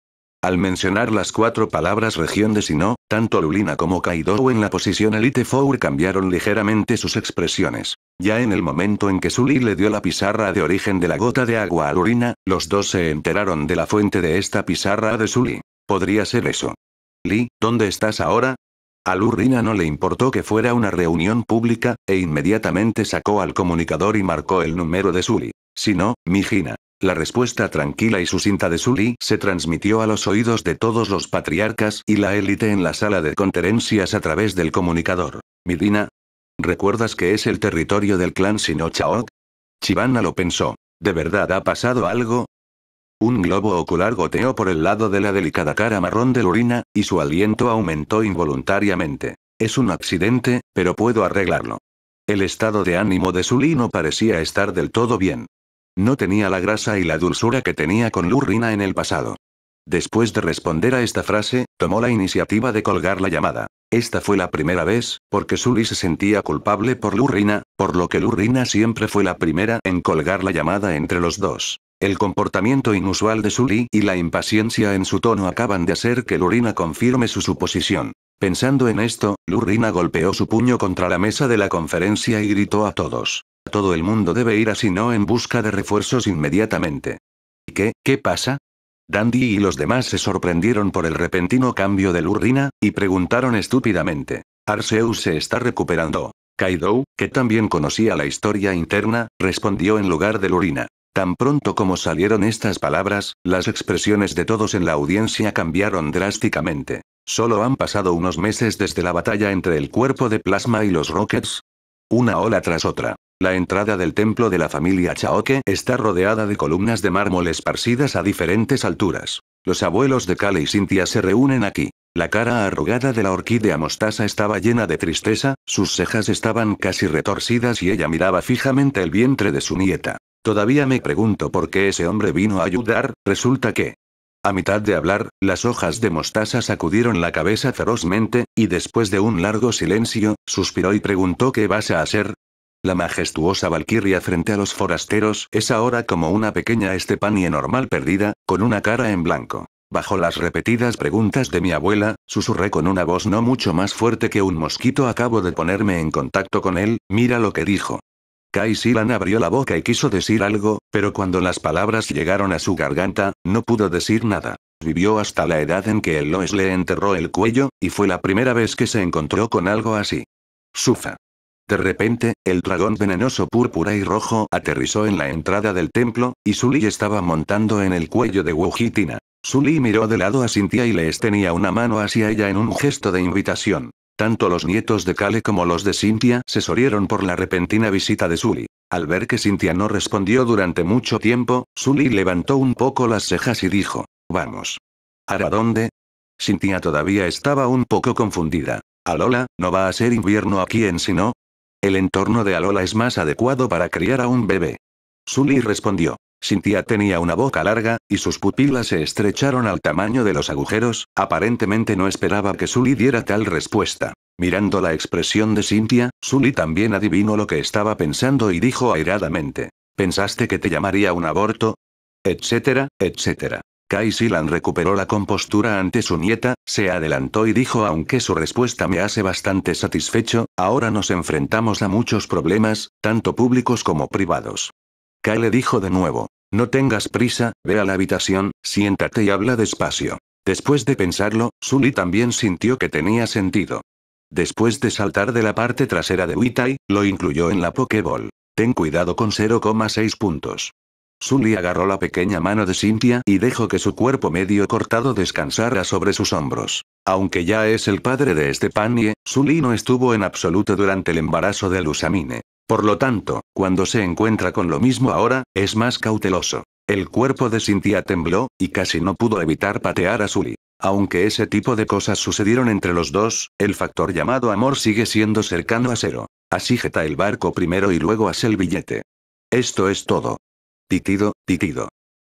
Al mencionar las cuatro palabras región de Sino, tanto Lulina como Kaido en la posición Elite Four cambiaron ligeramente sus expresiones. Ya en el momento en que Sully le dio la pizarra de origen de la gota de agua a Lurina, los dos se enteraron de la fuente de esta pizarra de Sully. Podría ser eso. Lee, ¿dónde estás ahora? A Lurina no le importó que fuera una reunión pública, e inmediatamente sacó al comunicador y marcó el número de Sully. Si no, Mijina. La respuesta tranquila y sucinta de Sully se transmitió a los oídos de todos los patriarcas y la élite en la sala de conferencias a través del comunicador. Midina. ¿Recuerdas que es el territorio del clan Sinochaok? Chivana lo pensó. ¿De verdad ha pasado algo? Un globo ocular goteó por el lado de la delicada cara marrón de Lurina, y su aliento aumentó involuntariamente. Es un accidente, pero puedo arreglarlo. El estado de ánimo de Sully no parecía estar del todo bien. No tenía la grasa y la dulzura que tenía con Lurina en el pasado. Después de responder a esta frase, tomó la iniciativa de colgar la llamada. Esta fue la primera vez, porque Sully se sentía culpable por Lurina, por lo que Lurina siempre fue la primera en colgar la llamada entre los dos. El comportamiento inusual de Sully y la impaciencia en su tono acaban de hacer que Lurina confirme su suposición. Pensando en esto, Lurrina golpeó su puño contra la mesa de la conferencia y gritó a todos. Todo el mundo debe ir así no en busca de refuerzos inmediatamente. ¿Y qué, qué pasa? Dandy y los demás se sorprendieron por el repentino cambio de Lurrina, y preguntaron estúpidamente. Arceus se está recuperando. Kaido, que también conocía la historia interna, respondió en lugar de Lurina. Tan pronto como salieron estas palabras, las expresiones de todos en la audiencia cambiaron drásticamente. Solo han pasado unos meses desde la batalla entre el cuerpo de plasma y los Rockets. Una ola tras otra. La entrada del templo de la familia Chaoke está rodeada de columnas de mármol esparcidas a diferentes alturas. Los abuelos de Kale y Cynthia se reúnen aquí. La cara arrugada de la orquídea mostaza estaba llena de tristeza, sus cejas estaban casi retorcidas y ella miraba fijamente el vientre de su nieta. Todavía me pregunto por qué ese hombre vino a ayudar, resulta que... A mitad de hablar, las hojas de mostaza sacudieron la cabeza ferozmente, y después de un largo silencio, suspiró y preguntó qué vas a hacer. La majestuosa valquiria frente a los forasteros es ahora como una pequeña Estepanie normal perdida, con una cara en blanco. Bajo las repetidas preguntas de mi abuela, susurré con una voz no mucho más fuerte que un mosquito acabo de ponerme en contacto con él, mira lo que dijo. Kai Silan abrió la boca y quiso decir algo, pero cuando las palabras llegaron a su garganta, no pudo decir nada. Vivió hasta la edad en que el Lois le enterró el cuello, y fue la primera vez que se encontró con algo así. Sufa. De repente, el dragón venenoso púrpura y rojo aterrizó en la entrada del templo, y Suli estaba montando en el cuello de Wujitina. Sully miró de lado a Cintia y le extendía una mano hacia ella en un gesto de invitación. Tanto los nietos de Kale como los de Cynthia se sorrieron por la repentina visita de Sully. Al ver que Cynthia no respondió durante mucho tiempo, Sully levantó un poco las cejas y dijo, Vamos. ¿a dónde? Cynthia todavía estaba un poco confundida. Alola, no va a ser invierno aquí en sino. El entorno de Alola es más adecuado para criar a un bebé. Sully respondió. Cynthia tenía una boca larga, y sus pupilas se estrecharon al tamaño de los agujeros, aparentemente no esperaba que Sully diera tal respuesta. Mirando la expresión de Cynthia, Sully también adivinó lo que estaba pensando y dijo airadamente. ¿Pensaste que te llamaría un aborto? Etcétera, etcétera. Kai Silan recuperó la compostura ante su nieta, se adelantó y dijo aunque su respuesta me hace bastante satisfecho, ahora nos enfrentamos a muchos problemas, tanto públicos como privados. Kyle le dijo de nuevo. No tengas prisa, ve a la habitación, siéntate y habla despacio. Después de pensarlo, Sully también sintió que tenía sentido. Después de saltar de la parte trasera de Witai, lo incluyó en la Pokéball. Ten cuidado con 0,6 puntos. Sully agarró la pequeña mano de Cynthia y dejó que su cuerpo medio cortado descansara sobre sus hombros. Aunque ya es el padre de este panie, Sully no estuvo en absoluto durante el embarazo de Lusamine. Por lo tanto, cuando se encuentra con lo mismo ahora, es más cauteloso. El cuerpo de Cynthia tembló, y casi no pudo evitar patear a Sully. Aunque ese tipo de cosas sucedieron entre los dos, el factor llamado amor sigue siendo cercano a cero. Así jeta el barco primero y luego hace el billete. Esto es todo. Titido, titido.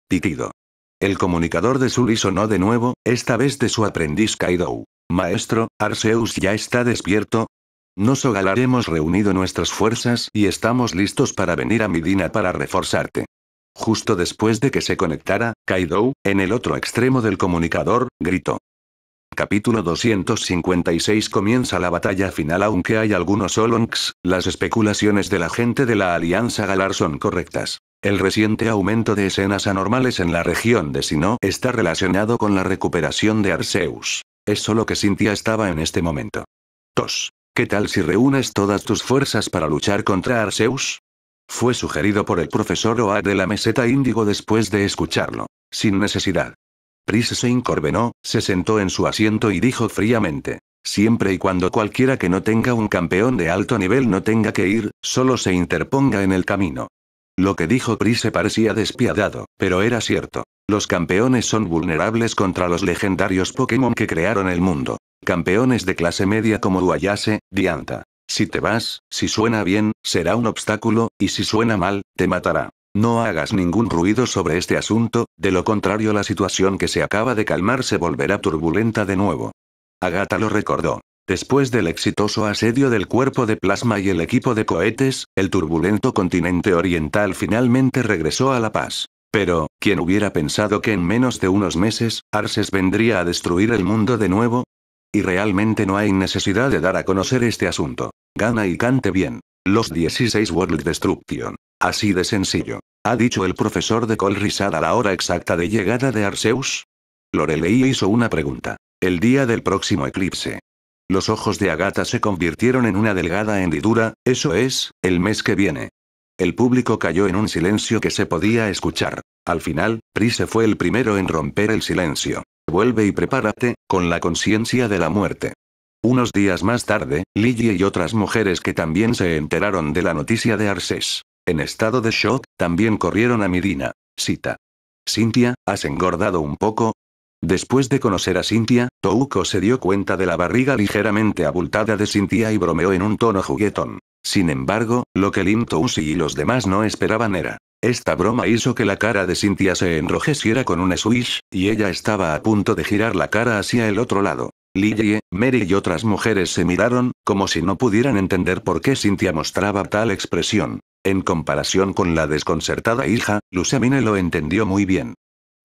Titido. El comunicador de Sully sonó de nuevo, esta vez de su aprendiz Kaido. Maestro, Arceus ya está despierto, nos hemos reunido nuestras fuerzas y estamos listos para venir a Medina para reforzarte. Justo después de que se conectara, Kaido, en el otro extremo del comunicador, gritó. Capítulo 256 Comienza la batalla final aunque hay algunos Olonks, las especulaciones de la gente de la Alianza Galar son correctas. El reciente aumento de escenas anormales en la región de Sino está relacionado con la recuperación de Arceus. Es solo que Cynthia estaba en este momento. Tos. ¿Qué tal si reúnes todas tus fuerzas para luchar contra Arceus? Fue sugerido por el profesor Oa de la meseta índigo después de escucharlo. Sin necesidad. Pris se incorbenó, se sentó en su asiento y dijo fríamente. Siempre y cuando cualquiera que no tenga un campeón de alto nivel no tenga que ir, solo se interponga en el camino. Lo que dijo Pris se parecía despiadado, pero era cierto. Los campeones son vulnerables contra los legendarios Pokémon que crearon el mundo. Campeones de clase media como Uayase, Dianta. Si te vas, si suena bien, será un obstáculo, y si suena mal, te matará. No hagas ningún ruido sobre este asunto, de lo contrario la situación que se acaba de calmar se volverá turbulenta de nuevo. Agata lo recordó. Después del exitoso asedio del cuerpo de plasma y el equipo de cohetes, el turbulento continente oriental finalmente regresó a la paz. Pero, ¿quién hubiera pensado que en menos de unos meses, Arses vendría a destruir el mundo de nuevo? Y realmente no hay necesidad de dar a conocer este asunto. Gana y cante bien. Los 16 World Destruction. Así de sencillo. ¿Ha dicho el profesor de Colrizad a la hora exacta de llegada de Arceus? Lorelei hizo una pregunta. El día del próximo eclipse. Los ojos de Agatha se convirtieron en una delgada hendidura, eso es, el mes que viene. El público cayó en un silencio que se podía escuchar. Al final, se fue el primero en romper el silencio. Vuelve y prepárate, con la conciencia de la muerte. Unos días más tarde, Lily y otras mujeres que también se enteraron de la noticia de Arsés. en estado de shock, también corrieron a Midina. Cita. Cintia, ¿has engordado un poco? Después de conocer a Cintia, Touko se dio cuenta de la barriga ligeramente abultada de Cintia y bromeó en un tono juguetón. Sin embargo, lo que Lim Tousi y los demás no esperaban era esta broma hizo que la cara de Cynthia se enrojeciera con un swish, y ella estaba a punto de girar la cara hacia el otro lado. Lillie, Mary y otras mujeres se miraron, como si no pudieran entender por qué Cynthia mostraba tal expresión. En comparación con la desconcertada hija, Lucemine lo entendió muy bien.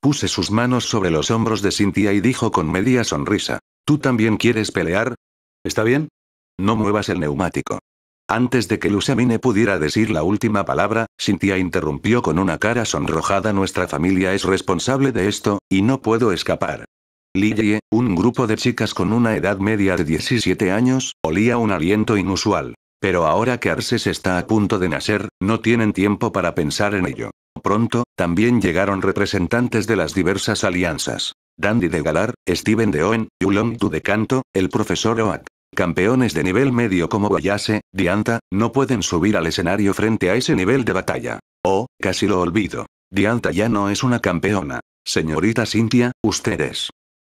Puse sus manos sobre los hombros de Cynthia y dijo con media sonrisa. ¿Tú también quieres pelear? ¿Está bien? No muevas el neumático. Antes de que Lusamine pudiera decir la última palabra, Cynthia interrumpió con una cara sonrojada nuestra familia es responsable de esto, y no puedo escapar. Lillie, un grupo de chicas con una edad media de 17 años, olía un aliento inusual. Pero ahora que Arces está a punto de nacer, no tienen tiempo para pensar en ello. Pronto, también llegaron representantes de las diversas alianzas. Dandy de Galar, Steven de Owen, Yulong Tu de Canto, el profesor Oak. Campeones de nivel medio como Wayase, Dianta, no pueden subir al escenario frente a ese nivel de batalla. Oh, casi lo olvido. Dianta ya no es una campeona. Señorita Cynthia, ustedes.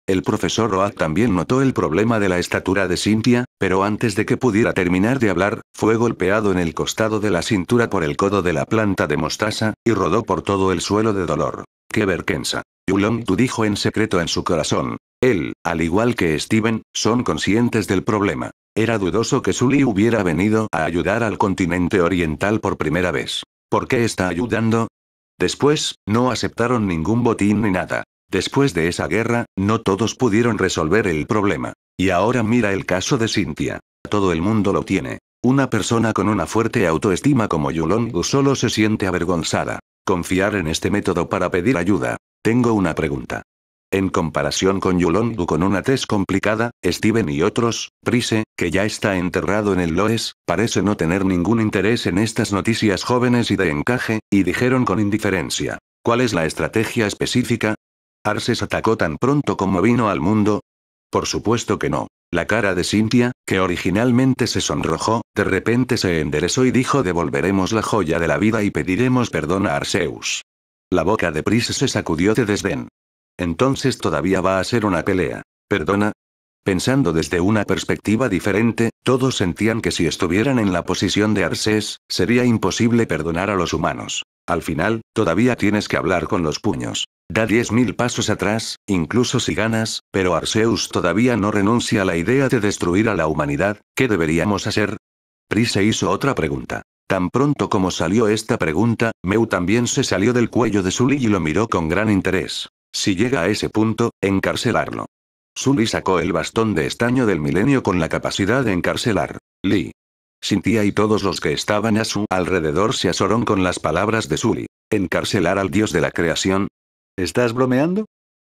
El profesor Roat también notó el problema de la estatura de Cynthia, pero antes de que pudiera terminar de hablar, fue golpeado en el costado de la cintura por el codo de la planta de mostaza, y rodó por todo el suelo de dolor. ¡Qué vergüenza! Yulong Tu dijo en secreto en su corazón. Él, al igual que Steven, son conscientes del problema. Era dudoso que Sully hubiera venido a ayudar al continente oriental por primera vez. ¿Por qué está ayudando? Después, no aceptaron ningún botín ni nada. Después de esa guerra, no todos pudieron resolver el problema. Y ahora mira el caso de Cynthia. Todo el mundo lo tiene. Una persona con una fuerte autoestima como Yulongu solo se siente avergonzada. Confiar en este método para pedir ayuda. Tengo una pregunta en comparación con Yulondu con una tez complicada, Steven y otros, Prise, que ya está enterrado en el Loes, parece no tener ningún interés en estas noticias jóvenes y de encaje, y dijeron con indiferencia. ¿Cuál es la estrategia específica? ¿Arces atacó tan pronto como vino al mundo? Por supuesto que no. La cara de Cynthia, que originalmente se sonrojó, de repente se enderezó y dijo devolveremos la joya de la vida y pediremos perdón a Arceus. La boca de Prise se sacudió de desdén. Entonces todavía va a ser una pelea. Perdona. Pensando desde una perspectiva diferente, todos sentían que si estuvieran en la posición de Arsés, sería imposible perdonar a los humanos. Al final, todavía tienes que hablar con los puños. Da 10.000 pasos atrás, incluso si ganas, pero Arceus todavía no renuncia a la idea de destruir a la humanidad, ¿qué deberíamos hacer? Pri se hizo otra pregunta. Tan pronto como salió esta pregunta, Meu también se salió del cuello de Sully y lo miró con gran interés. Si llega a ese punto, encarcelarlo. Sully sacó el bastón de estaño del milenio con la capacidad de encarcelar. Lee. Cynthia y todos los que estaban a su alrededor se asoron con las palabras de Sully. ¿Encarcelar al dios de la creación? ¿Estás bromeando?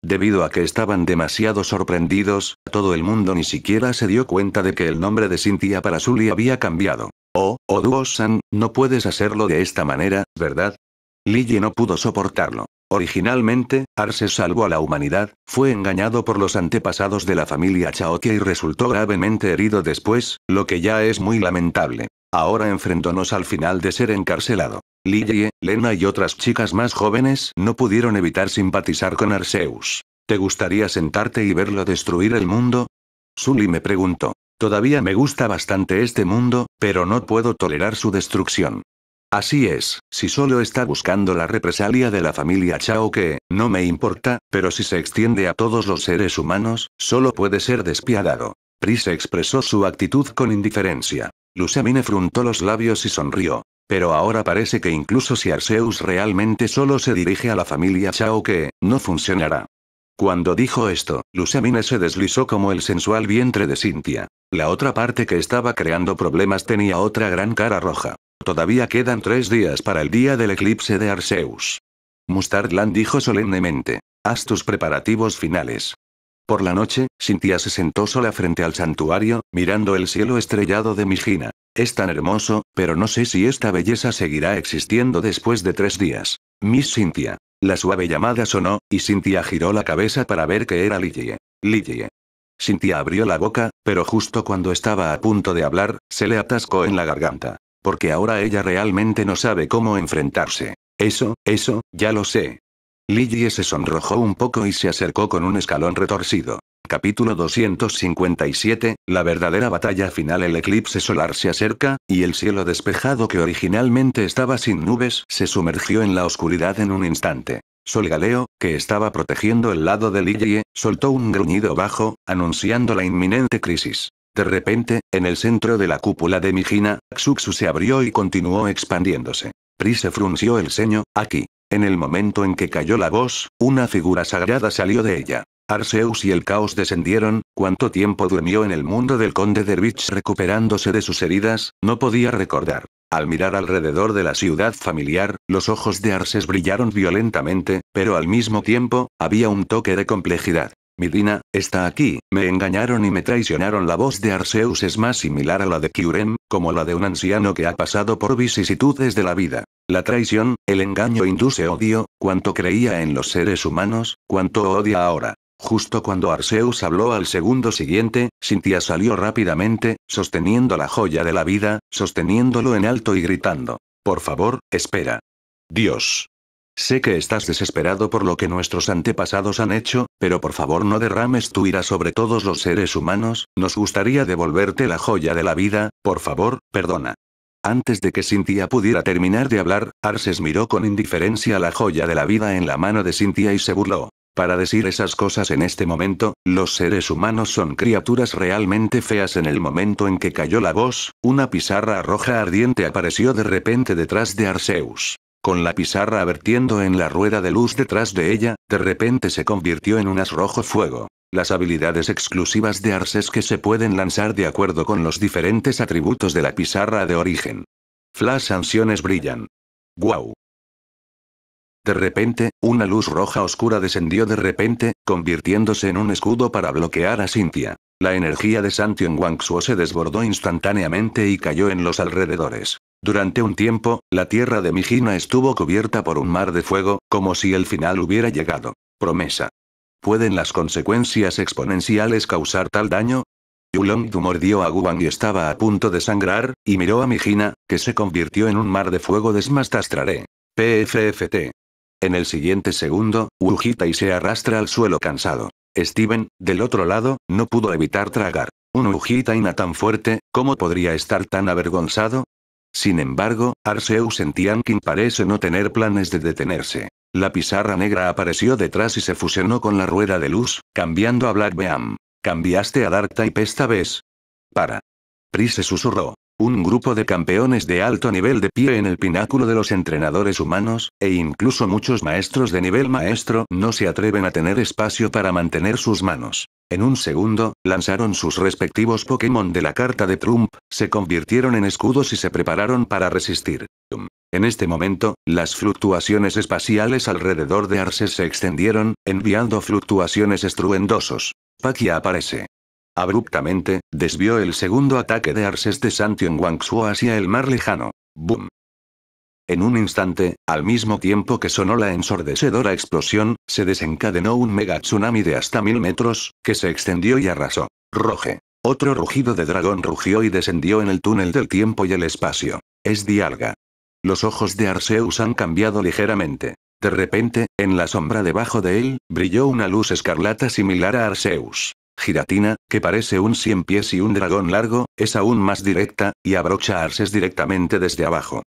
Debido a que estaban demasiado sorprendidos, todo el mundo ni siquiera se dio cuenta de que el nombre de Cynthia para Sully había cambiado. Oh, oh no puedes hacerlo de esta manera, ¿verdad? Lee no pudo soportarlo. Originalmente, Arce salvó a la humanidad, fue engañado por los antepasados de la familia Chaotia y resultó gravemente herido después, lo que ya es muy lamentable. Ahora enfrentónos al final de ser encarcelado. Lillie, Lena y otras chicas más jóvenes no pudieron evitar simpatizar con Arceus. ¿Te gustaría sentarte y verlo destruir el mundo? Sully me preguntó. Todavía me gusta bastante este mundo, pero no puedo tolerar su destrucción. Así es, si solo está buscando la represalia de la familia Chao que, no me importa, pero si se extiende a todos los seres humanos, solo puede ser despiadado. Pris expresó su actitud con indiferencia. Lusamine fruntó los labios y sonrió. Pero ahora parece que incluso si Arceus realmente solo se dirige a la familia Chao que, no funcionará. Cuando dijo esto, Lusamine se deslizó como el sensual vientre de Cynthia. La otra parte que estaba creando problemas tenía otra gran cara roja. Todavía quedan tres días para el día del eclipse de Arceus. Mustardland dijo solemnemente. Haz tus preparativos finales. Por la noche, Cynthia se sentó sola frente al santuario, mirando el cielo estrellado de Migina. Es tan hermoso, pero no sé si esta belleza seguirá existiendo después de tres días. Miss Cynthia. La suave llamada sonó, y Cynthia giró la cabeza para ver que era Ligie. Ligie. Cynthia abrió la boca, pero justo cuando estaba a punto de hablar, se le atascó en la garganta porque ahora ella realmente no sabe cómo enfrentarse. Eso, eso, ya lo sé. Ligie se sonrojó un poco y se acercó con un escalón retorcido. Capítulo 257, la verdadera batalla final El eclipse solar se acerca, y el cielo despejado que originalmente estaba sin nubes se sumergió en la oscuridad en un instante. Solgaleo, que estaba protegiendo el lado de Ligie, soltó un gruñido bajo, anunciando la inminente crisis. De repente, en el centro de la cúpula de Mijina, Xuxu se abrió y continuó expandiéndose. Pri se frunció el ceño, aquí. En el momento en que cayó la voz, una figura sagrada salió de ella. Arceus y el caos descendieron, cuánto tiempo durmió en el mundo del conde Dervich recuperándose de sus heridas, no podía recordar. Al mirar alrededor de la ciudad familiar, los ojos de Arces brillaron violentamente, pero al mismo tiempo, había un toque de complejidad. Midina, está aquí, me engañaron y me traicionaron. La voz de Arceus es más similar a la de Kyurem, como la de un anciano que ha pasado por vicisitudes de la vida. La traición, el engaño induce odio, cuanto creía en los seres humanos, cuanto odia ahora. Justo cuando Arceus habló al segundo siguiente, Cintia salió rápidamente, sosteniendo la joya de la vida, sosteniéndolo en alto y gritando. Por favor, espera. Dios. Sé que estás desesperado por lo que nuestros antepasados han hecho, pero por favor no derrames tu ira sobre todos los seres humanos, nos gustaría devolverte la joya de la vida, por favor, perdona. Antes de que Cynthia pudiera terminar de hablar, Arces miró con indiferencia la joya de la vida en la mano de Cynthia y se burló. Para decir esas cosas en este momento, los seres humanos son criaturas realmente feas. En el momento en que cayó la voz, una pizarra roja ardiente apareció de repente detrás de Arceus con la pizarra vertiendo en la rueda de luz detrás de ella, de repente se convirtió en un as rojo fuego. Las habilidades exclusivas de Arses que se pueden lanzar de acuerdo con los diferentes atributos de la pizarra de origen. Flash sanciones brillan. ¡Guau! De repente, una luz roja oscura descendió de repente, convirtiéndose en un escudo para bloquear a Cynthia. La energía de Santion Wangsuo se desbordó instantáneamente y cayó en los alrededores. Durante un tiempo, la tierra de Mijina estuvo cubierta por un mar de fuego, como si el final hubiera llegado. Promesa. ¿Pueden las consecuencias exponenciales causar tal daño? Yulongdu mordió a Guan y estaba a punto de sangrar, y miró a Mijina, que se convirtió en un mar de fuego desmastastraré. PFFT. En el siguiente segundo, Ujita y se arrastra al suelo cansado. Steven, del otro lado, no pudo evitar tragar. Un Ujitaina tan fuerte, ¿cómo podría estar tan avergonzado? Sin embargo, Arceus en Tianqin parece no tener planes de detenerse. La pizarra negra apareció detrás y se fusionó con la rueda de luz, cambiando a Black Beam. Cambiaste a Dark Type esta vez. Para. Pri se susurró un grupo de campeones de alto nivel de pie en el pináculo de los entrenadores humanos, e incluso muchos maestros de nivel maestro no se atreven a tener espacio para mantener sus manos. En un segundo, lanzaron sus respectivos Pokémon de la carta de Trump, se convirtieron en escudos y se prepararon para resistir. En este momento, las fluctuaciones espaciales alrededor de Arce se extendieron, enviando fluctuaciones estruendosos. Pakia aparece. Abruptamente, desvió el segundo ataque de Arceus de Santion Guangzhou hacia el mar lejano. ¡Bum! En un instante, al mismo tiempo que sonó la ensordecedora explosión, se desencadenó un mega tsunami de hasta mil metros, que se extendió y arrasó. Roje. Otro rugido de dragón rugió y descendió en el túnel del tiempo y el espacio. Es Dialga. Los ojos de Arceus han cambiado ligeramente. De repente, en la sombra debajo de él, brilló una luz escarlata similar a Arceus. Giratina, que parece un cien pies y un dragón largo, es aún más directa, y abrocha a Arsés directamente desde abajo.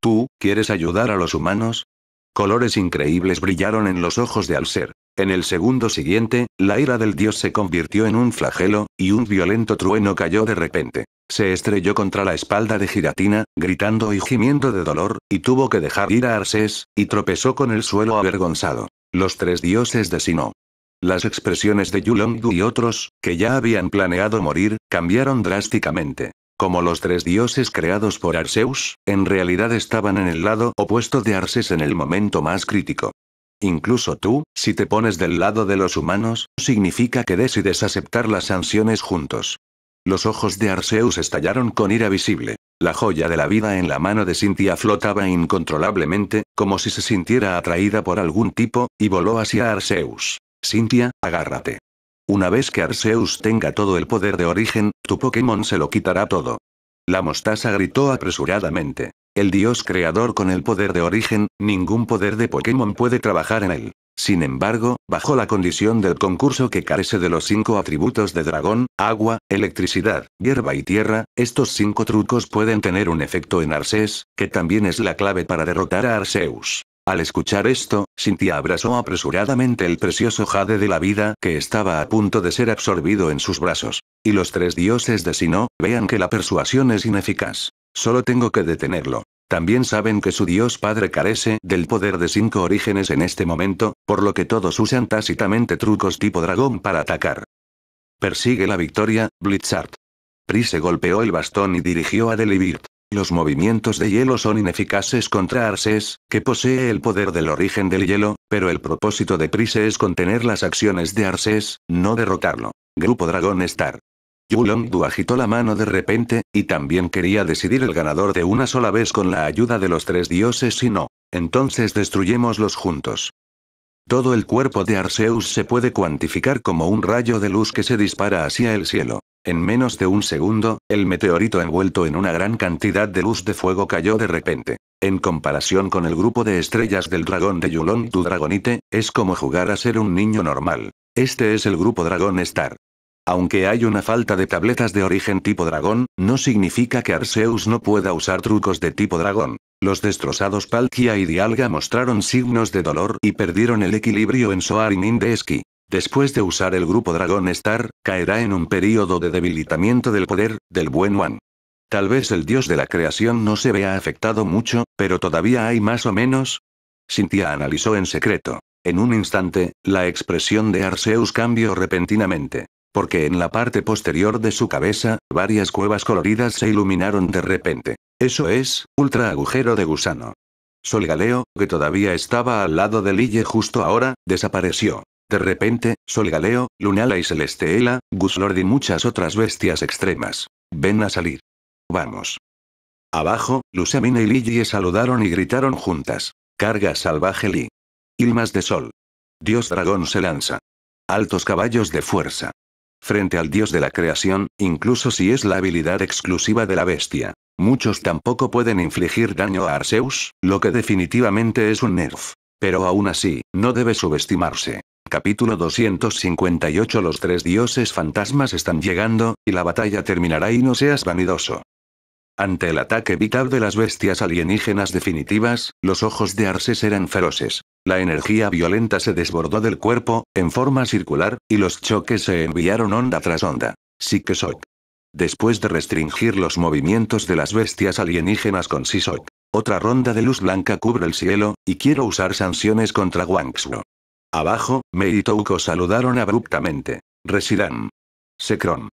¿Tú, quieres ayudar a los humanos? Colores increíbles brillaron en los ojos de Alcer. En el segundo siguiente, la ira del dios se convirtió en un flagelo, y un violento trueno cayó de repente. Se estrelló contra la espalda de Giratina, gritando y gimiendo de dolor, y tuvo que dejar ir a Arsés, y tropezó con el suelo avergonzado. Los tres dioses de Sino. Las expresiones de Yulongu y otros, que ya habían planeado morir, cambiaron drásticamente. Como los tres dioses creados por Arceus, en realidad estaban en el lado opuesto de Arces en el momento más crítico. Incluso tú, si te pones del lado de los humanos, significa que decides aceptar las sanciones juntos. Los ojos de Arceus estallaron con ira visible. La joya de la vida en la mano de Cynthia flotaba incontrolablemente, como si se sintiera atraída por algún tipo, y voló hacia Arceus. Cintia, agárrate. Una vez que Arceus tenga todo el poder de origen, tu Pokémon se lo quitará todo. La mostaza gritó apresuradamente. El dios creador con el poder de origen, ningún poder de Pokémon puede trabajar en él. Sin embargo, bajo la condición del concurso que carece de los cinco atributos de dragón, agua, electricidad, hierba y tierra, estos cinco trucos pueden tener un efecto en Arceus, que también es la clave para derrotar a Arceus. Al escuchar esto, Cynthia abrazó apresuradamente el precioso jade de la vida que estaba a punto de ser absorbido en sus brazos. Y los tres dioses de Sino, vean que la persuasión es ineficaz. Solo tengo que detenerlo. También saben que su dios padre carece del poder de cinco orígenes en este momento, por lo que todos usan tácitamente trucos tipo dragón para atacar. Persigue la victoria, Blitzart. Pri se golpeó el bastón y dirigió a Delibird. Los movimientos de hielo son ineficaces contra Arses, que posee el poder del origen del hielo, pero el propósito de Prise es contener las acciones de Arses, no derrotarlo. Grupo Dragón Star. Yulongdu agitó la mano de repente, y también quería decidir el ganador de una sola vez con la ayuda de los tres dioses si no, entonces destruyémoslos juntos. Todo el cuerpo de Arceus se puede cuantificar como un rayo de luz que se dispara hacia el cielo. En menos de un segundo, el meteorito envuelto en una gran cantidad de luz de fuego cayó de repente. En comparación con el grupo de estrellas del dragón de Yulon tu Dragonite, es como jugar a ser un niño normal. Este es el grupo Dragon Star. Aunque hay una falta de tabletas de origen tipo dragón, no significa que Arceus no pueda usar trucos de tipo dragón. Los destrozados Palkia y Dialga mostraron signos de dolor y perdieron el equilibrio en Soarin de Después de usar el grupo Dragon Star, caerá en un período de debilitamiento del poder, del buen Wan. Tal vez el dios de la creación no se vea afectado mucho, pero todavía hay más o menos. Cynthia analizó en secreto. En un instante, la expresión de Arceus cambió repentinamente. Porque en la parte posterior de su cabeza, varias cuevas coloridas se iluminaron de repente. Eso es, ultra agujero de gusano. Solgaleo, que todavía estaba al lado de Lille justo ahora, desapareció. De repente, Sol Galeo, Lunala y Celesteela, Guslord y muchas otras bestias extremas. Ven a salir. Vamos. Abajo, Lusamine y Lillie saludaron y gritaron juntas. Carga salvaje Li. Ilmas de sol. Dios dragón se lanza. Altos caballos de fuerza. Frente al dios de la creación, incluso si es la habilidad exclusiva de la bestia. Muchos tampoco pueden infligir daño a Arceus, lo que definitivamente es un nerf. Pero aún así, no debe subestimarse. Capítulo 258 Los tres dioses fantasmas están llegando, y la batalla terminará y no seas vanidoso. Ante el ataque vital de las bestias alienígenas definitivas, los ojos de Arces eran feroces. La energía violenta se desbordó del cuerpo, en forma circular, y los choques se enviaron onda tras onda. soy Después de restringir los movimientos de las bestias alienígenas con Sisok, otra ronda de luz blanca cubre el cielo, y quiero usar sanciones contra Guangzhou. Abajo, Mei y Touko saludaron abruptamente. Residan. o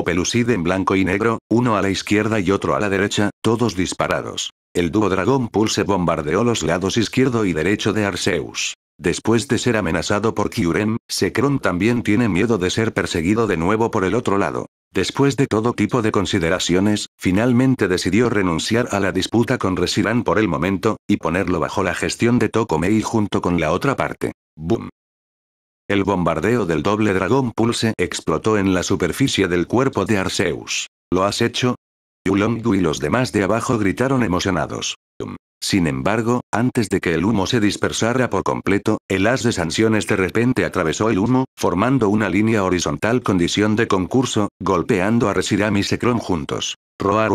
Opelucid en blanco y negro, uno a la izquierda y otro a la derecha, todos disparados. El dúo Dragón Pulse bombardeó los lados izquierdo y derecho de Arceus. Después de ser amenazado por Kyurem, Sekron también tiene miedo de ser perseguido de nuevo por el otro lado. Después de todo tipo de consideraciones, finalmente decidió renunciar a la disputa con Reshiram por el momento, y ponerlo bajo la gestión de Tokomei junto con la otra parte. ¡Bum! El bombardeo del doble dragón pulse explotó en la superficie del cuerpo de Arceus. ¿Lo has hecho? Yulongu y los demás de abajo gritaron emocionados. ¡Bum! Sin embargo, antes de que el humo se dispersara por completo, el haz de Sanciones de repente atravesó el humo, formando una línea horizontal condición de concurso, golpeando a Residam y Sekron juntos. Roar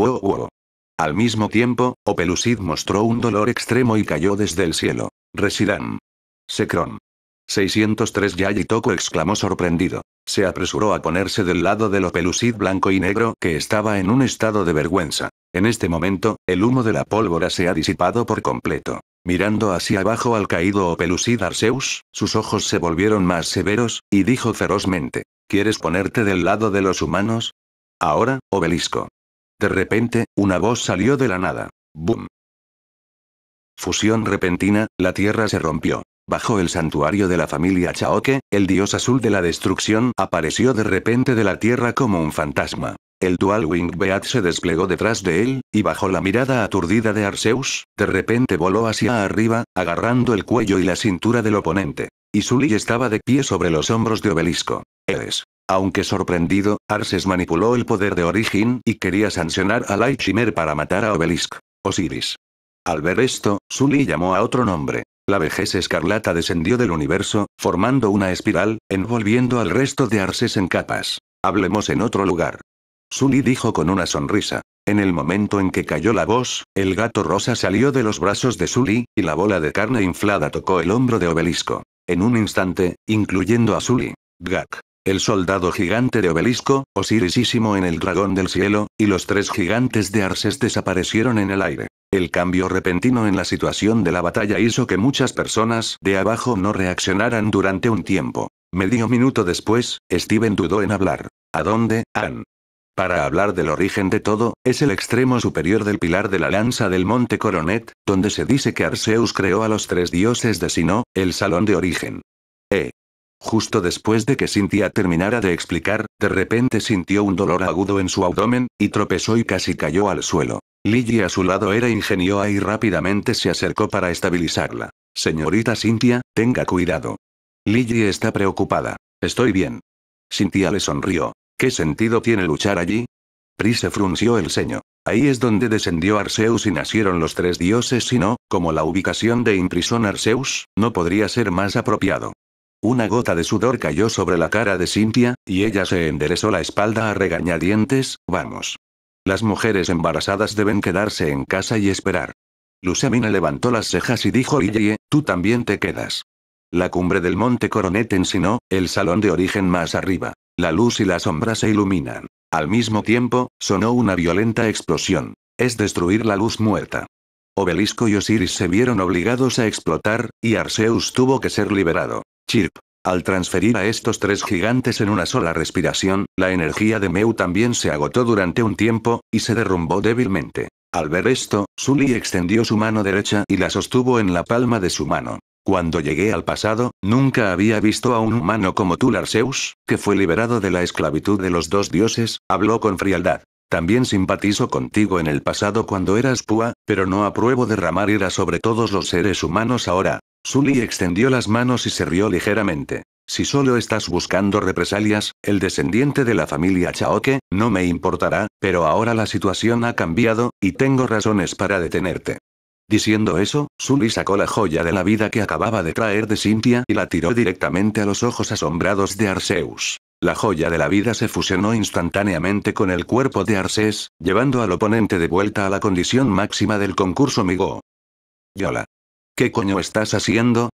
Al mismo tiempo, Opelucid mostró un dolor extremo y cayó desde el cielo. Residam. Sekron. 603 Yayitoko exclamó sorprendido. Se apresuró a ponerse del lado de lo blanco y negro que estaba en un estado de vergüenza. En este momento, el humo de la pólvora se ha disipado por completo. Mirando hacia abajo al caído Opelucid Arceus, sus ojos se volvieron más severos, y dijo ferozmente, ¿quieres ponerte del lado de los humanos? Ahora, obelisco. De repente, una voz salió de la nada. ¡Bum! Fusión repentina, la tierra se rompió. Bajo el santuario de la familia Chaoke, el dios azul de la destrucción apareció de repente de la tierra como un fantasma. El Dual Wing Beat se desplegó detrás de él, y bajo la mirada aturdida de Arceus, de repente voló hacia arriba, agarrando el cuello y la cintura del oponente. Y Sully estaba de pie sobre los hombros de Obelisco. Eres. Aunque sorprendido, Arceus manipuló el poder de Origin y quería sancionar a Lightshimmer para matar a Obelisk. Osiris. Al ver esto, Sully llamó a otro nombre. La vejez escarlata descendió del universo, formando una espiral, envolviendo al resto de Arses en capas. Hablemos en otro lugar. Sully dijo con una sonrisa. En el momento en que cayó la voz, el gato rosa salió de los brazos de Sully, y la bola de carne inflada tocó el hombro de Obelisco. En un instante, incluyendo a Sully. Gak. El soldado gigante de Obelisco, Osirisísimo en el dragón del cielo, y los tres gigantes de Arses desaparecieron en el aire. El cambio repentino en la situación de la batalla hizo que muchas personas de abajo no reaccionaran durante un tiempo. Medio minuto después, Steven dudó en hablar. ¿A dónde, Ann? Para hablar del origen de todo, es el extremo superior del pilar de la lanza del monte Coronet, donde se dice que Arceus creó a los tres dioses de Sino, el salón de origen. Eh. Justo después de que Cynthia terminara de explicar, de repente sintió un dolor agudo en su abdomen, y tropezó y casi cayó al suelo. Liji a su lado era ingeniosa y rápidamente se acercó para estabilizarla. Señorita Cynthia, tenga cuidado. Lily está preocupada. Estoy bien. Cynthia le sonrió. ¿Qué sentido tiene luchar allí? Pri se frunció el ceño. Ahí es donde descendió Arceus y nacieron los tres dioses, sino, como la ubicación de Imprison Arceus, no podría ser más apropiado. Una gota de sudor cayó sobre la cara de Cynthia, y ella se enderezó la espalda a regañadientes, vamos. Las mujeres embarazadas deben quedarse en casa y esperar. Lucemina levantó las cejas y dijo Iye, tú también te quedas. La cumbre del monte Coronet ensinó, el salón de origen más arriba. La luz y la sombra se iluminan. Al mismo tiempo, sonó una violenta explosión. Es destruir la luz muerta. Obelisco y Osiris se vieron obligados a explotar, y Arceus tuvo que ser liberado. Chirp. Al transferir a estos tres gigantes en una sola respiración, la energía de Meu también se agotó durante un tiempo, y se derrumbó débilmente. Al ver esto, Sully extendió su mano derecha y la sostuvo en la palma de su mano. Cuando llegué al pasado, nunca había visto a un humano como tú, Larseus, que fue liberado de la esclavitud de los dos dioses, habló con frialdad. También simpatizo contigo en el pasado cuando eras Pua, pero no apruebo derramar ira sobre todos los seres humanos ahora. Sully extendió las manos y se rió ligeramente. Si solo estás buscando represalias, el descendiente de la familia Chaoke, no me importará, pero ahora la situación ha cambiado, y tengo razones para detenerte. Diciendo eso, Sully sacó la joya de la vida que acababa de traer de Cynthia y la tiró directamente a los ojos asombrados de Arceus. La joya de la vida se fusionó instantáneamente con el cuerpo de Arceus, llevando al oponente de vuelta a la condición máxima del concurso Migo. Yola. ¿Qué coño estás haciendo?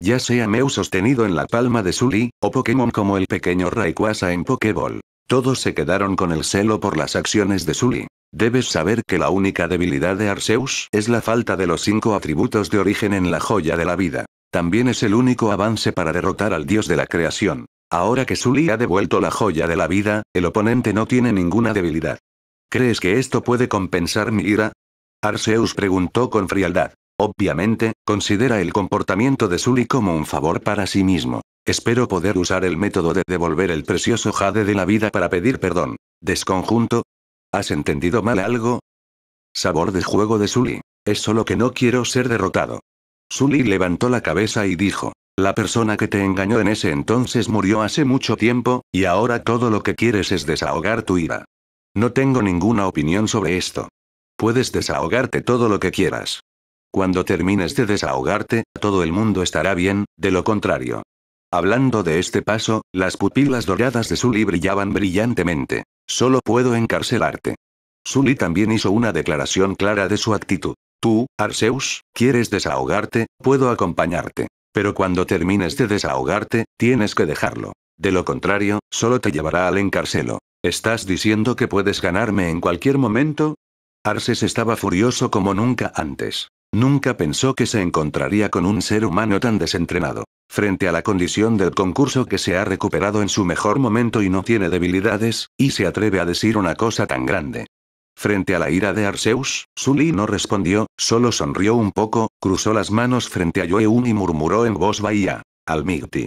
Ya sea Mew sostenido en la palma de Sully, o Pokémon como el pequeño Rayquaza en Pokéball. Todos se quedaron con el celo por las acciones de Sully. Debes saber que la única debilidad de Arceus es la falta de los cinco atributos de origen en la joya de la vida. También es el único avance para derrotar al dios de la creación. Ahora que Sully ha devuelto la joya de la vida, el oponente no tiene ninguna debilidad. ¿Crees que esto puede compensar mi ira? Arceus preguntó con frialdad. Obviamente, considera el comportamiento de Sully como un favor para sí mismo. Espero poder usar el método de devolver el precioso jade de la vida para pedir perdón. Desconjunto. ¿Has entendido mal algo? Sabor de juego de Sully. Es solo que no quiero ser derrotado. Sully levantó la cabeza y dijo, la persona que te engañó en ese entonces murió hace mucho tiempo, y ahora todo lo que quieres es desahogar tu ira. No tengo ninguna opinión sobre esto. Puedes desahogarte todo lo que quieras. Cuando termines de desahogarte, todo el mundo estará bien, de lo contrario. Hablando de este paso, las pupilas doradas de Sully brillaban brillantemente. Solo puedo encarcelarte. Sully también hizo una declaración clara de su actitud. Tú, Arceus, quieres desahogarte, puedo acompañarte. Pero cuando termines de desahogarte, tienes que dejarlo. De lo contrario, solo te llevará al encarcelo. ¿Estás diciendo que puedes ganarme en cualquier momento? Arces estaba furioso como nunca antes. Nunca pensó que se encontraría con un ser humano tan desentrenado. Frente a la condición del concurso que se ha recuperado en su mejor momento y no tiene debilidades, y se atreve a decir una cosa tan grande. Frente a la ira de Arceus, Sully no respondió, solo sonrió un poco, cruzó las manos frente a Yoeun y murmuró en voz bahía. Almigti.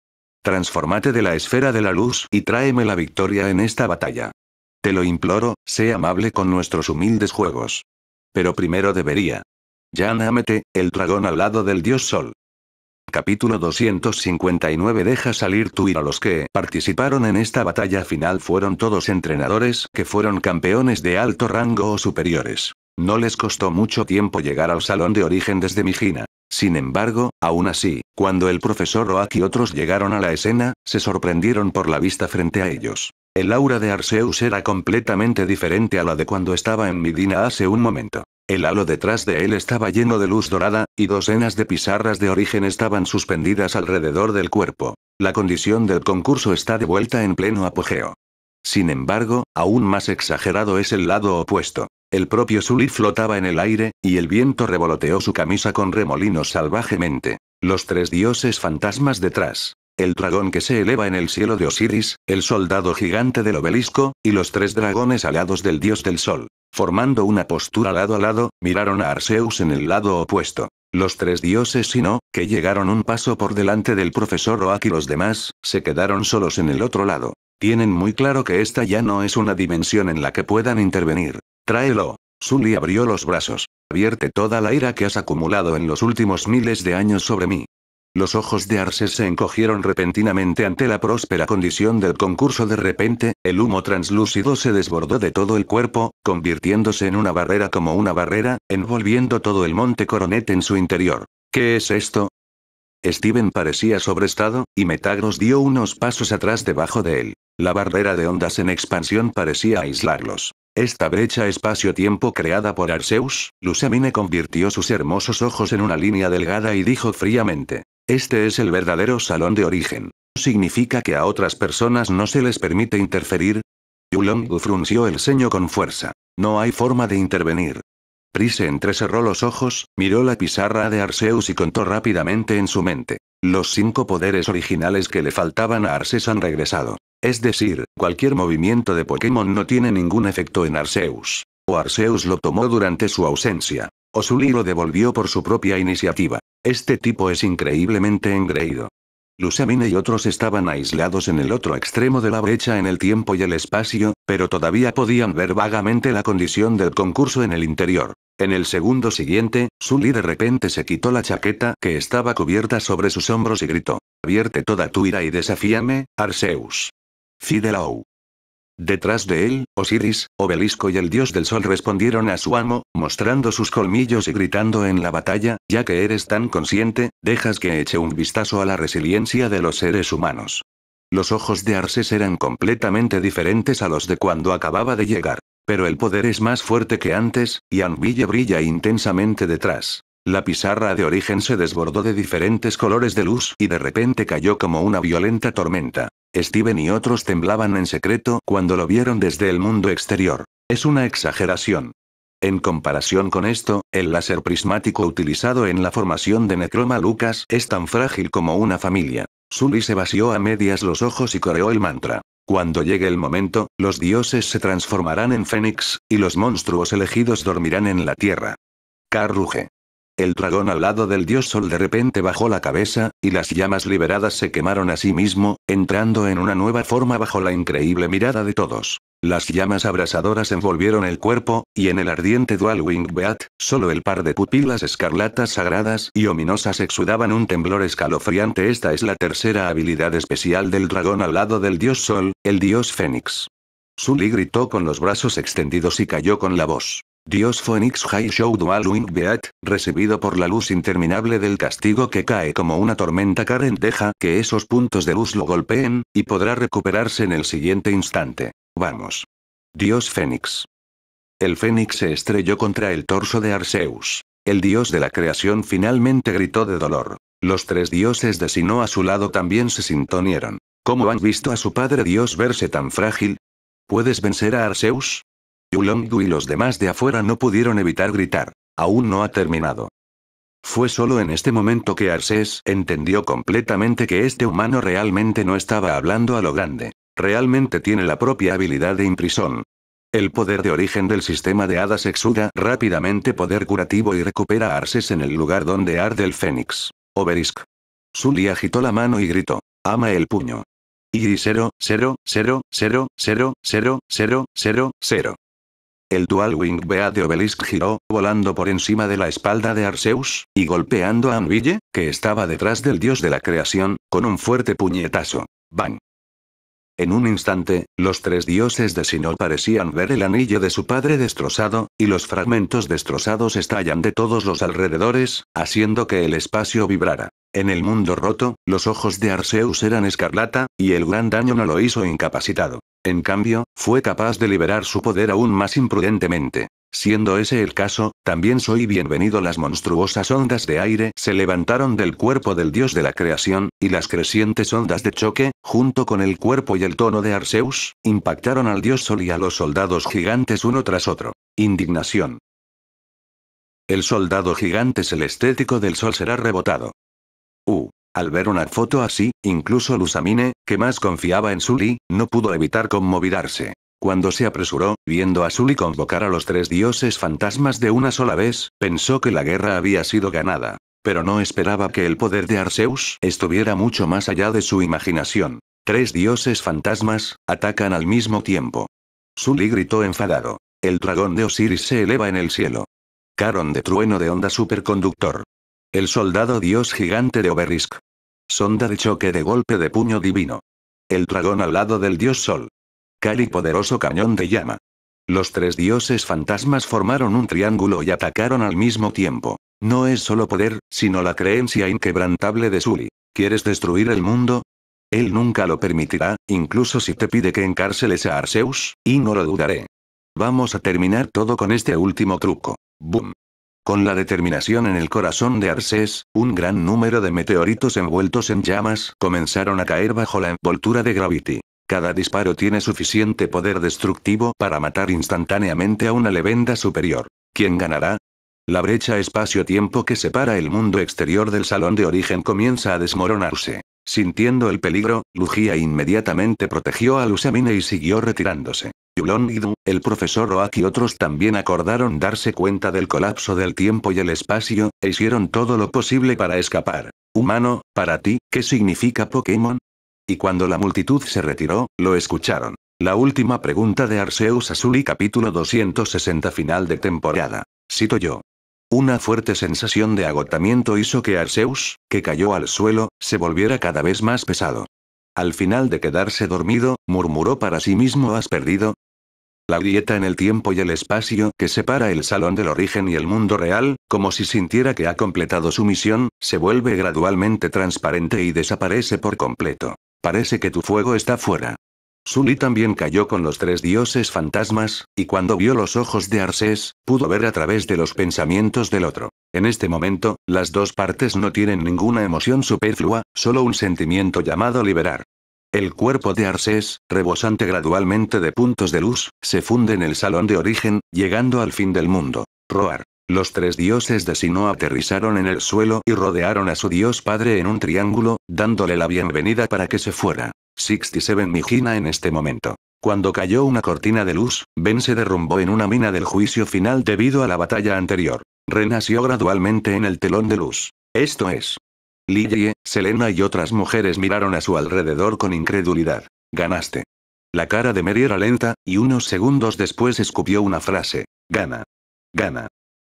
Transformate de la esfera de la luz y tráeme la victoria en esta batalla. Te lo imploro, sé amable con nuestros humildes juegos. Pero primero debería. Jan el dragón al lado del dios Sol. Capítulo 259 Deja salir tu a Los que participaron en esta batalla final fueron todos entrenadores que fueron campeones de alto rango o superiores. No les costó mucho tiempo llegar al salón de origen desde Mijina. Sin embargo, aún así, cuando el profesor Oak y otros llegaron a la escena, se sorprendieron por la vista frente a ellos. El aura de Arceus era completamente diferente a la de cuando estaba en Midina hace un momento. El halo detrás de él estaba lleno de luz dorada, y docenas de pizarras de origen estaban suspendidas alrededor del cuerpo. La condición del concurso está de vuelta en pleno apogeo. Sin embargo, aún más exagerado es el lado opuesto. El propio Sully flotaba en el aire, y el viento revoloteó su camisa con remolinos salvajemente. Los tres dioses fantasmas detrás el dragón que se eleva en el cielo de Osiris, el soldado gigante del obelisco, y los tres dragones alados del dios del sol. Formando una postura lado a lado, miraron a Arceus en el lado opuesto. Los tres dioses Sino, que llegaron un paso por delante del profesor Oak y los demás, se quedaron solos en el otro lado. Tienen muy claro que esta ya no es una dimensión en la que puedan intervenir. Tráelo. Sully abrió los brazos. Abierte toda la ira que has acumulado en los últimos miles de años sobre mí. Los ojos de Arce se encogieron repentinamente ante la próspera condición del concurso. De repente, el humo translúcido se desbordó de todo el cuerpo, convirtiéndose en una barrera como una barrera, envolviendo todo el monte Coronet en su interior. ¿Qué es esto? Steven parecía sobrestado, y Metagross dio unos pasos atrás debajo de él. La barrera de ondas en expansión parecía aislarlos. Esta brecha espacio-tiempo creada por Arceus, Lusamine convirtió sus hermosos ojos en una línea delgada y dijo fríamente, este es el verdadero salón de origen. ¿Significa que a otras personas no se les permite interferir? Yulong frunció el ceño con fuerza. No hay forma de intervenir. Prise entrecerró los ojos, miró la pizarra de Arceus y contó rápidamente en su mente. Los cinco poderes originales que le faltaban a Arceus han regresado. Es decir, cualquier movimiento de Pokémon no tiene ningún efecto en Arceus. O Arceus lo tomó durante su ausencia. Ozuli lo devolvió por su propia iniciativa. Este tipo es increíblemente engreído. Lusamine y otros estaban aislados en el otro extremo de la brecha en el tiempo y el espacio, pero todavía podían ver vagamente la condición del concurso en el interior. En el segundo siguiente, Sully de repente se quitó la chaqueta que estaba cubierta sobre sus hombros y gritó: "Avierte toda tu ira y desafíame, Arceus. Fidelau. Detrás de él, Osiris, Obelisco y el dios del sol respondieron a su amo, mostrando sus colmillos y gritando en la batalla, ya que eres tan consciente, dejas que eche un vistazo a la resiliencia de los seres humanos. Los ojos de Arces eran completamente diferentes a los de cuando acababa de llegar. Pero el poder es más fuerte que antes, y Anville brilla intensamente detrás. La pizarra de origen se desbordó de diferentes colores de luz y de repente cayó como una violenta tormenta. Steven y otros temblaban en secreto cuando lo vieron desde el mundo exterior. Es una exageración. En comparación con esto, el láser prismático utilizado en la formación de Necroma Lucas es tan frágil como una familia. Sully se vació a medias los ojos y coreó el mantra. Cuando llegue el momento, los dioses se transformarán en fénix, y los monstruos elegidos dormirán en la tierra. Carruge. El dragón al lado del dios sol de repente bajó la cabeza, y las llamas liberadas se quemaron a sí mismo, entrando en una nueva forma bajo la increíble mirada de todos. Las llamas abrasadoras envolvieron el cuerpo, y en el ardiente Dual Wing Beat, solo el par de pupilas escarlatas sagradas y ominosas exudaban un temblor escalofriante. Esta es la tercera habilidad especial del dragón al lado del dios Sol, el dios Fénix. Sully gritó con los brazos extendidos y cayó con la voz. Dios Phoenix High Show Dual Wing Beat, recibido por la luz interminable del castigo que cae como una tormenta Karen deja que esos puntos de luz lo golpeen, y podrá recuperarse en el siguiente instante. Vamos. Dios Fénix. El Fénix se estrelló contra el torso de Arceus. El dios de la creación finalmente gritó de dolor. Los tres dioses de Sino a su lado también se sintonieron. ¿Cómo han visto a su padre dios verse tan frágil? ¿Puedes vencer a Arceus? Yulongu y los demás de afuera no pudieron evitar gritar. Aún no ha terminado. Fue solo en este momento que Arses entendió completamente que este humano realmente no estaba hablando a lo grande. Realmente tiene la propia habilidad de imprisión. El poder de origen del sistema de hadas exuda rápidamente poder curativo y recupera a Arses en el lugar donde arde el fénix. Oberisk. Sully agitó la mano y gritó. Ama el puño. Y 0, 0, 0, 0, 0, 0, 0, 0, 0. El Dual Wing Beat de Obelisk giró, volando por encima de la espalda de Arceus, y golpeando a Anville, que estaba detrás del dios de la creación, con un fuerte puñetazo. Bang. En un instante, los tres dioses de Sino parecían ver el anillo de su padre destrozado, y los fragmentos destrozados estallan de todos los alrededores, haciendo que el espacio vibrara. En el mundo roto, los ojos de Arceus eran escarlata, y el gran daño no lo hizo incapacitado. En cambio, fue capaz de liberar su poder aún más imprudentemente. Siendo ese el caso, también soy bienvenido. Las monstruosas ondas de aire se levantaron del cuerpo del dios de la creación, y las crecientes ondas de choque, junto con el cuerpo y el tono de Arceus, impactaron al dios Sol y a los soldados gigantes uno tras otro. Indignación. El soldado gigante celestético del sol será rebotado. Uh. Al ver una foto así, incluso Lusamine, que más confiaba en Sully, no pudo evitar conmovidarse. Cuando se apresuró, viendo a Sully convocar a los tres dioses fantasmas de una sola vez, pensó que la guerra había sido ganada. Pero no esperaba que el poder de Arceus estuviera mucho más allá de su imaginación. Tres dioses fantasmas, atacan al mismo tiempo. Sully gritó enfadado. El dragón de Osiris se eleva en el cielo. Caron de trueno de onda superconductor. El soldado dios gigante de Oberisk. Sonda de choque de golpe de puño divino. El dragón al lado del dios sol y poderoso cañón de llama. Los tres dioses fantasmas formaron un triángulo y atacaron al mismo tiempo. No es solo poder, sino la creencia inquebrantable de Sully. ¿Quieres destruir el mundo? Él nunca lo permitirá, incluso si te pide que encárceles a Arceus, y no lo dudaré. Vamos a terminar todo con este último truco. ¡Boom! Con la determinación en el corazón de Arceus, un gran número de meteoritos envueltos en llamas comenzaron a caer bajo la envoltura de Gravity. Cada disparo tiene suficiente poder destructivo para matar instantáneamente a una levenda superior. ¿Quién ganará? La brecha espacio-tiempo que separa el mundo exterior del salón de origen comienza a desmoronarse. Sintiendo el peligro, Lugia inmediatamente protegió a Lusamine y siguió retirándose. Yulon el profesor Roak y otros también acordaron darse cuenta del colapso del tiempo y el espacio, e hicieron todo lo posible para escapar. Humano, para ti, ¿qué significa Pokémon? Y cuando la multitud se retiró, lo escucharon. La última pregunta de Arceus Azuli capítulo 260 final de temporada. Cito yo. Una fuerte sensación de agotamiento hizo que Arceus, que cayó al suelo, se volviera cada vez más pesado. Al final de quedarse dormido, murmuró para sí mismo ¿Has perdido? La grieta en el tiempo y el espacio que separa el salón del origen y el mundo real, como si sintiera que ha completado su misión, se vuelve gradualmente transparente y desaparece por completo. Parece que tu fuego está fuera. Sully también cayó con los tres dioses fantasmas, y cuando vio los ojos de Arsés, pudo ver a través de los pensamientos del otro. En este momento, las dos partes no tienen ninguna emoción superflua, solo un sentimiento llamado liberar. El cuerpo de Arsés, rebosante gradualmente de puntos de luz, se funde en el salón de origen, llegando al fin del mundo. Roar. Los tres dioses de Sino aterrizaron en el suelo y rodearon a su dios padre en un triángulo, dándole la bienvenida para que se fuera. 67 Mijina en este momento. Cuando cayó una cortina de luz, Ben se derrumbó en una mina del juicio final debido a la batalla anterior. Renació gradualmente en el telón de luz. Esto es. Lillie, Selena y otras mujeres miraron a su alrededor con incredulidad. Ganaste. La cara de Mary era lenta, y unos segundos después escupió una frase. Gana. Gana.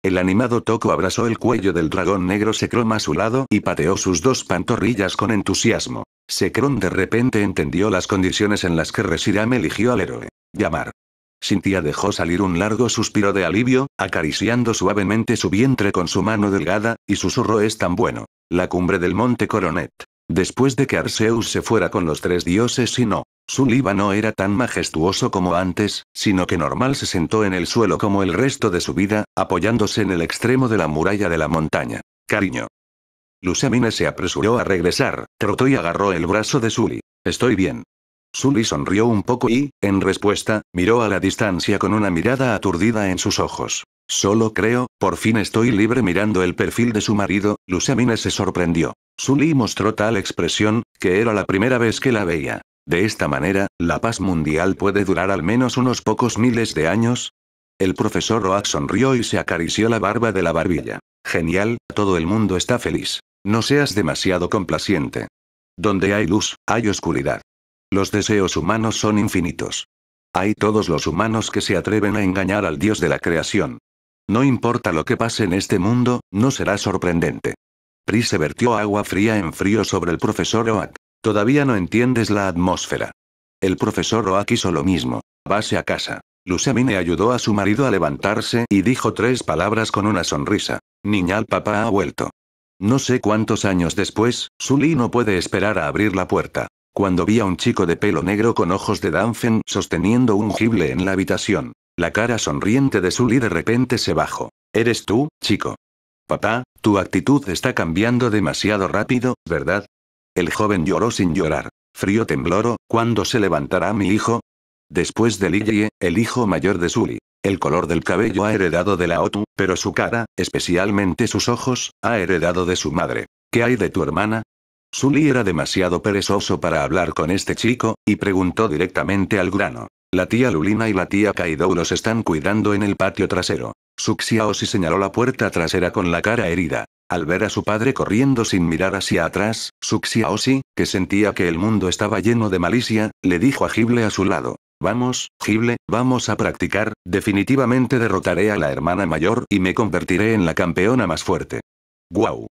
El animado Toco abrazó el cuello del dragón negro Secrón a su lado y pateó sus dos pantorrillas con entusiasmo. Secrón de repente entendió las condiciones en las que Resiram eligió al héroe. Llamar. Cintia dejó salir un largo suspiro de alivio, acariciando suavemente su vientre con su mano delgada, y susurró es tan bueno. La cumbre del monte Coronet. Después de que Arceus se fuera con los tres dioses y no Sullivan no era tan majestuoso como antes, sino que normal se sentó en el suelo como el resto de su vida, apoyándose en el extremo de la muralla de la montaña. Cariño. Lusamine se apresuró a regresar, trotó y agarró el brazo de Suli Estoy bien. Suli sonrió un poco y, en respuesta, miró a la distancia con una mirada aturdida en sus ojos. Solo creo, por fin estoy libre mirando el perfil de su marido, Lusamine se sorprendió. Suli mostró tal expresión, que era la primera vez que la veía. De esta manera, la paz mundial puede durar al menos unos pocos miles de años. El profesor Oak sonrió y se acarició la barba de la barbilla. Genial, todo el mundo está feliz. No seas demasiado complaciente. Donde hay luz, hay oscuridad. Los deseos humanos son infinitos. Hay todos los humanos que se atreven a engañar al Dios de la creación. No importa lo que pase en este mundo, no será sorprendente. Pri se vertió agua fría en frío sobre el profesor Oak. Todavía no entiendes la atmósfera. El profesor Oak hizo lo mismo. Vase a casa. Lusamine ayudó a su marido a levantarse y dijo tres palabras con una sonrisa. Niñal papá ha vuelto. No sé cuántos años después, Sully no puede esperar a abrir la puerta. Cuando vi a un chico de pelo negro con ojos de Danfen sosteniendo un gible en la habitación. La cara sonriente de Sully de repente se bajó. ¿Eres tú, chico? Papá, tu actitud está cambiando demasiado rápido, ¿verdad? El joven lloró sin llorar. Frío tembloro, ¿cuándo se levantará mi hijo? Después de Lillie, el hijo mayor de Sully. El color del cabello ha heredado de la Otu, pero su cara, especialmente sus ojos, ha heredado de su madre. ¿Qué hay de tu hermana? Sully era demasiado perezoso para hablar con este chico, y preguntó directamente al grano. La tía Lulina y la tía Kaidou los están cuidando en el patio trasero si señaló la puerta trasera con la cara herida. Al ver a su padre corriendo sin mirar hacia atrás, Suxiaosi, que sentía que el mundo estaba lleno de malicia, le dijo a Gible a su lado. Vamos, Gible, vamos a practicar, definitivamente derrotaré a la hermana mayor y me convertiré en la campeona más fuerte. ¡Guau!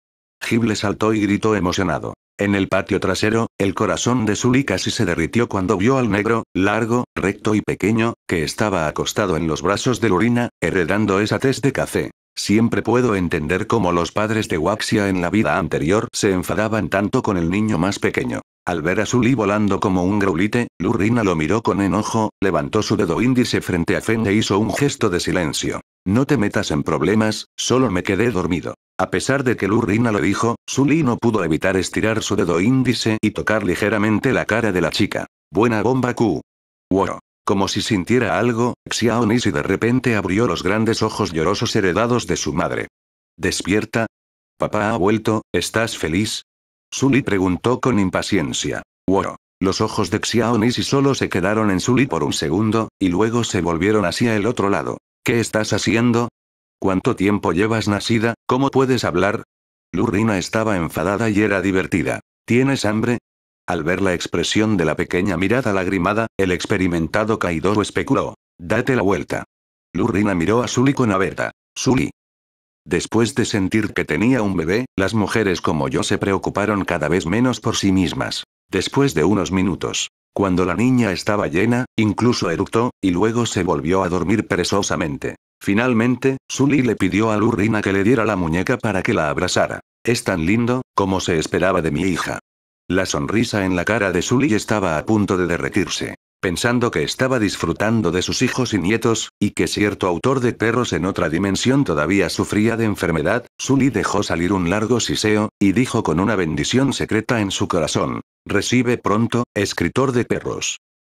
Gible saltó y gritó emocionado. En el patio trasero, el corazón de Sully casi se derritió cuando vio al negro, largo, recto y pequeño, que estaba acostado en los brazos de Lurina, heredando esa tez de café. Siempre puedo entender cómo los padres de Waxia en la vida anterior se enfadaban tanto con el niño más pequeño. Al ver a Sully volando como un graulite, Lurina lo miró con enojo, levantó su dedo índice frente a Fen e hizo un gesto de silencio. No te metas en problemas, solo me quedé dormido. A pesar de que Lurina lo dijo, Sully no pudo evitar estirar su dedo índice y tocar ligeramente la cara de la chica. Buena bomba Q. Wow. Como si sintiera algo, Xiao Nisi de repente abrió los grandes ojos llorosos heredados de su madre. ¿Despierta? Papá ha vuelto, ¿estás feliz? Sully preguntó con impaciencia. Wow. Los ojos de Xiao Nisi solo se quedaron en Sully por un segundo, y luego se volvieron hacia el otro lado. ¿Qué estás haciendo? ¿Cuánto tiempo llevas nacida? ¿Cómo puedes hablar? Lurrina estaba enfadada y era divertida. ¿Tienes hambre? Al ver la expresión de la pequeña mirada lagrimada, el experimentado Kaidoro especuló. Date la vuelta. Lurrina miró a Sully con aberta. Sully. Después de sentir que tenía un bebé, las mujeres como yo se preocuparon cada vez menos por sí mismas. Después de unos minutos, cuando la niña estaba llena, incluso eructó, y luego se volvió a dormir perezosamente. Finalmente, Sully le pidió a Lurrina que le diera la muñeca para que la abrazara. Es tan lindo, como se esperaba de mi hija. La sonrisa en la cara de Sully estaba a punto de derretirse. Pensando que estaba disfrutando de sus hijos y nietos, y que cierto autor de perros en otra dimensión todavía sufría de enfermedad, Sully dejó salir un largo siseo, y dijo con una bendición secreta en su corazón. Recibe pronto, escritor de perros.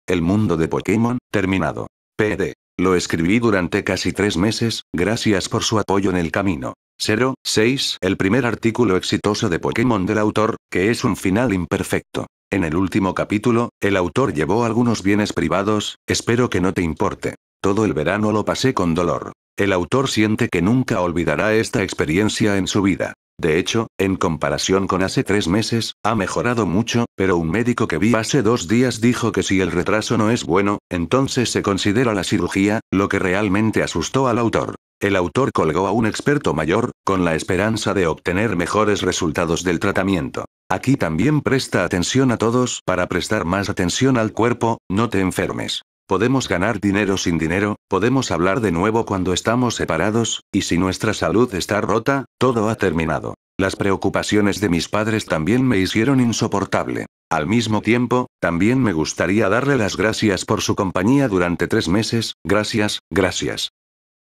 El mundo de Pokémon, terminado. PD. Lo escribí durante casi tres meses, gracias por su apoyo en el camino. 06 El primer artículo exitoso de Pokémon del autor, que es un final imperfecto. En el último capítulo, el autor llevó algunos bienes privados, espero que no te importe. Todo el verano lo pasé con dolor. El autor siente que nunca olvidará esta experiencia en su vida. De hecho, en comparación con hace tres meses, ha mejorado mucho, pero un médico que vi hace dos días dijo que si el retraso no es bueno, entonces se considera la cirugía, lo que realmente asustó al autor. El autor colgó a un experto mayor, con la esperanza de obtener mejores resultados del tratamiento. Aquí también presta atención a todos para prestar más atención al cuerpo, no te enfermes podemos ganar dinero sin dinero, podemos hablar de nuevo cuando estamos separados, y si nuestra salud está rota, todo ha terminado. Las preocupaciones de mis padres también me hicieron insoportable. Al mismo tiempo, también me gustaría darle las gracias por su compañía durante tres meses, gracias, gracias.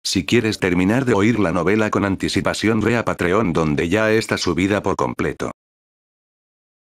Si quieres terminar de oír la novela con anticipación ve a Patreon donde ya está subida por completo.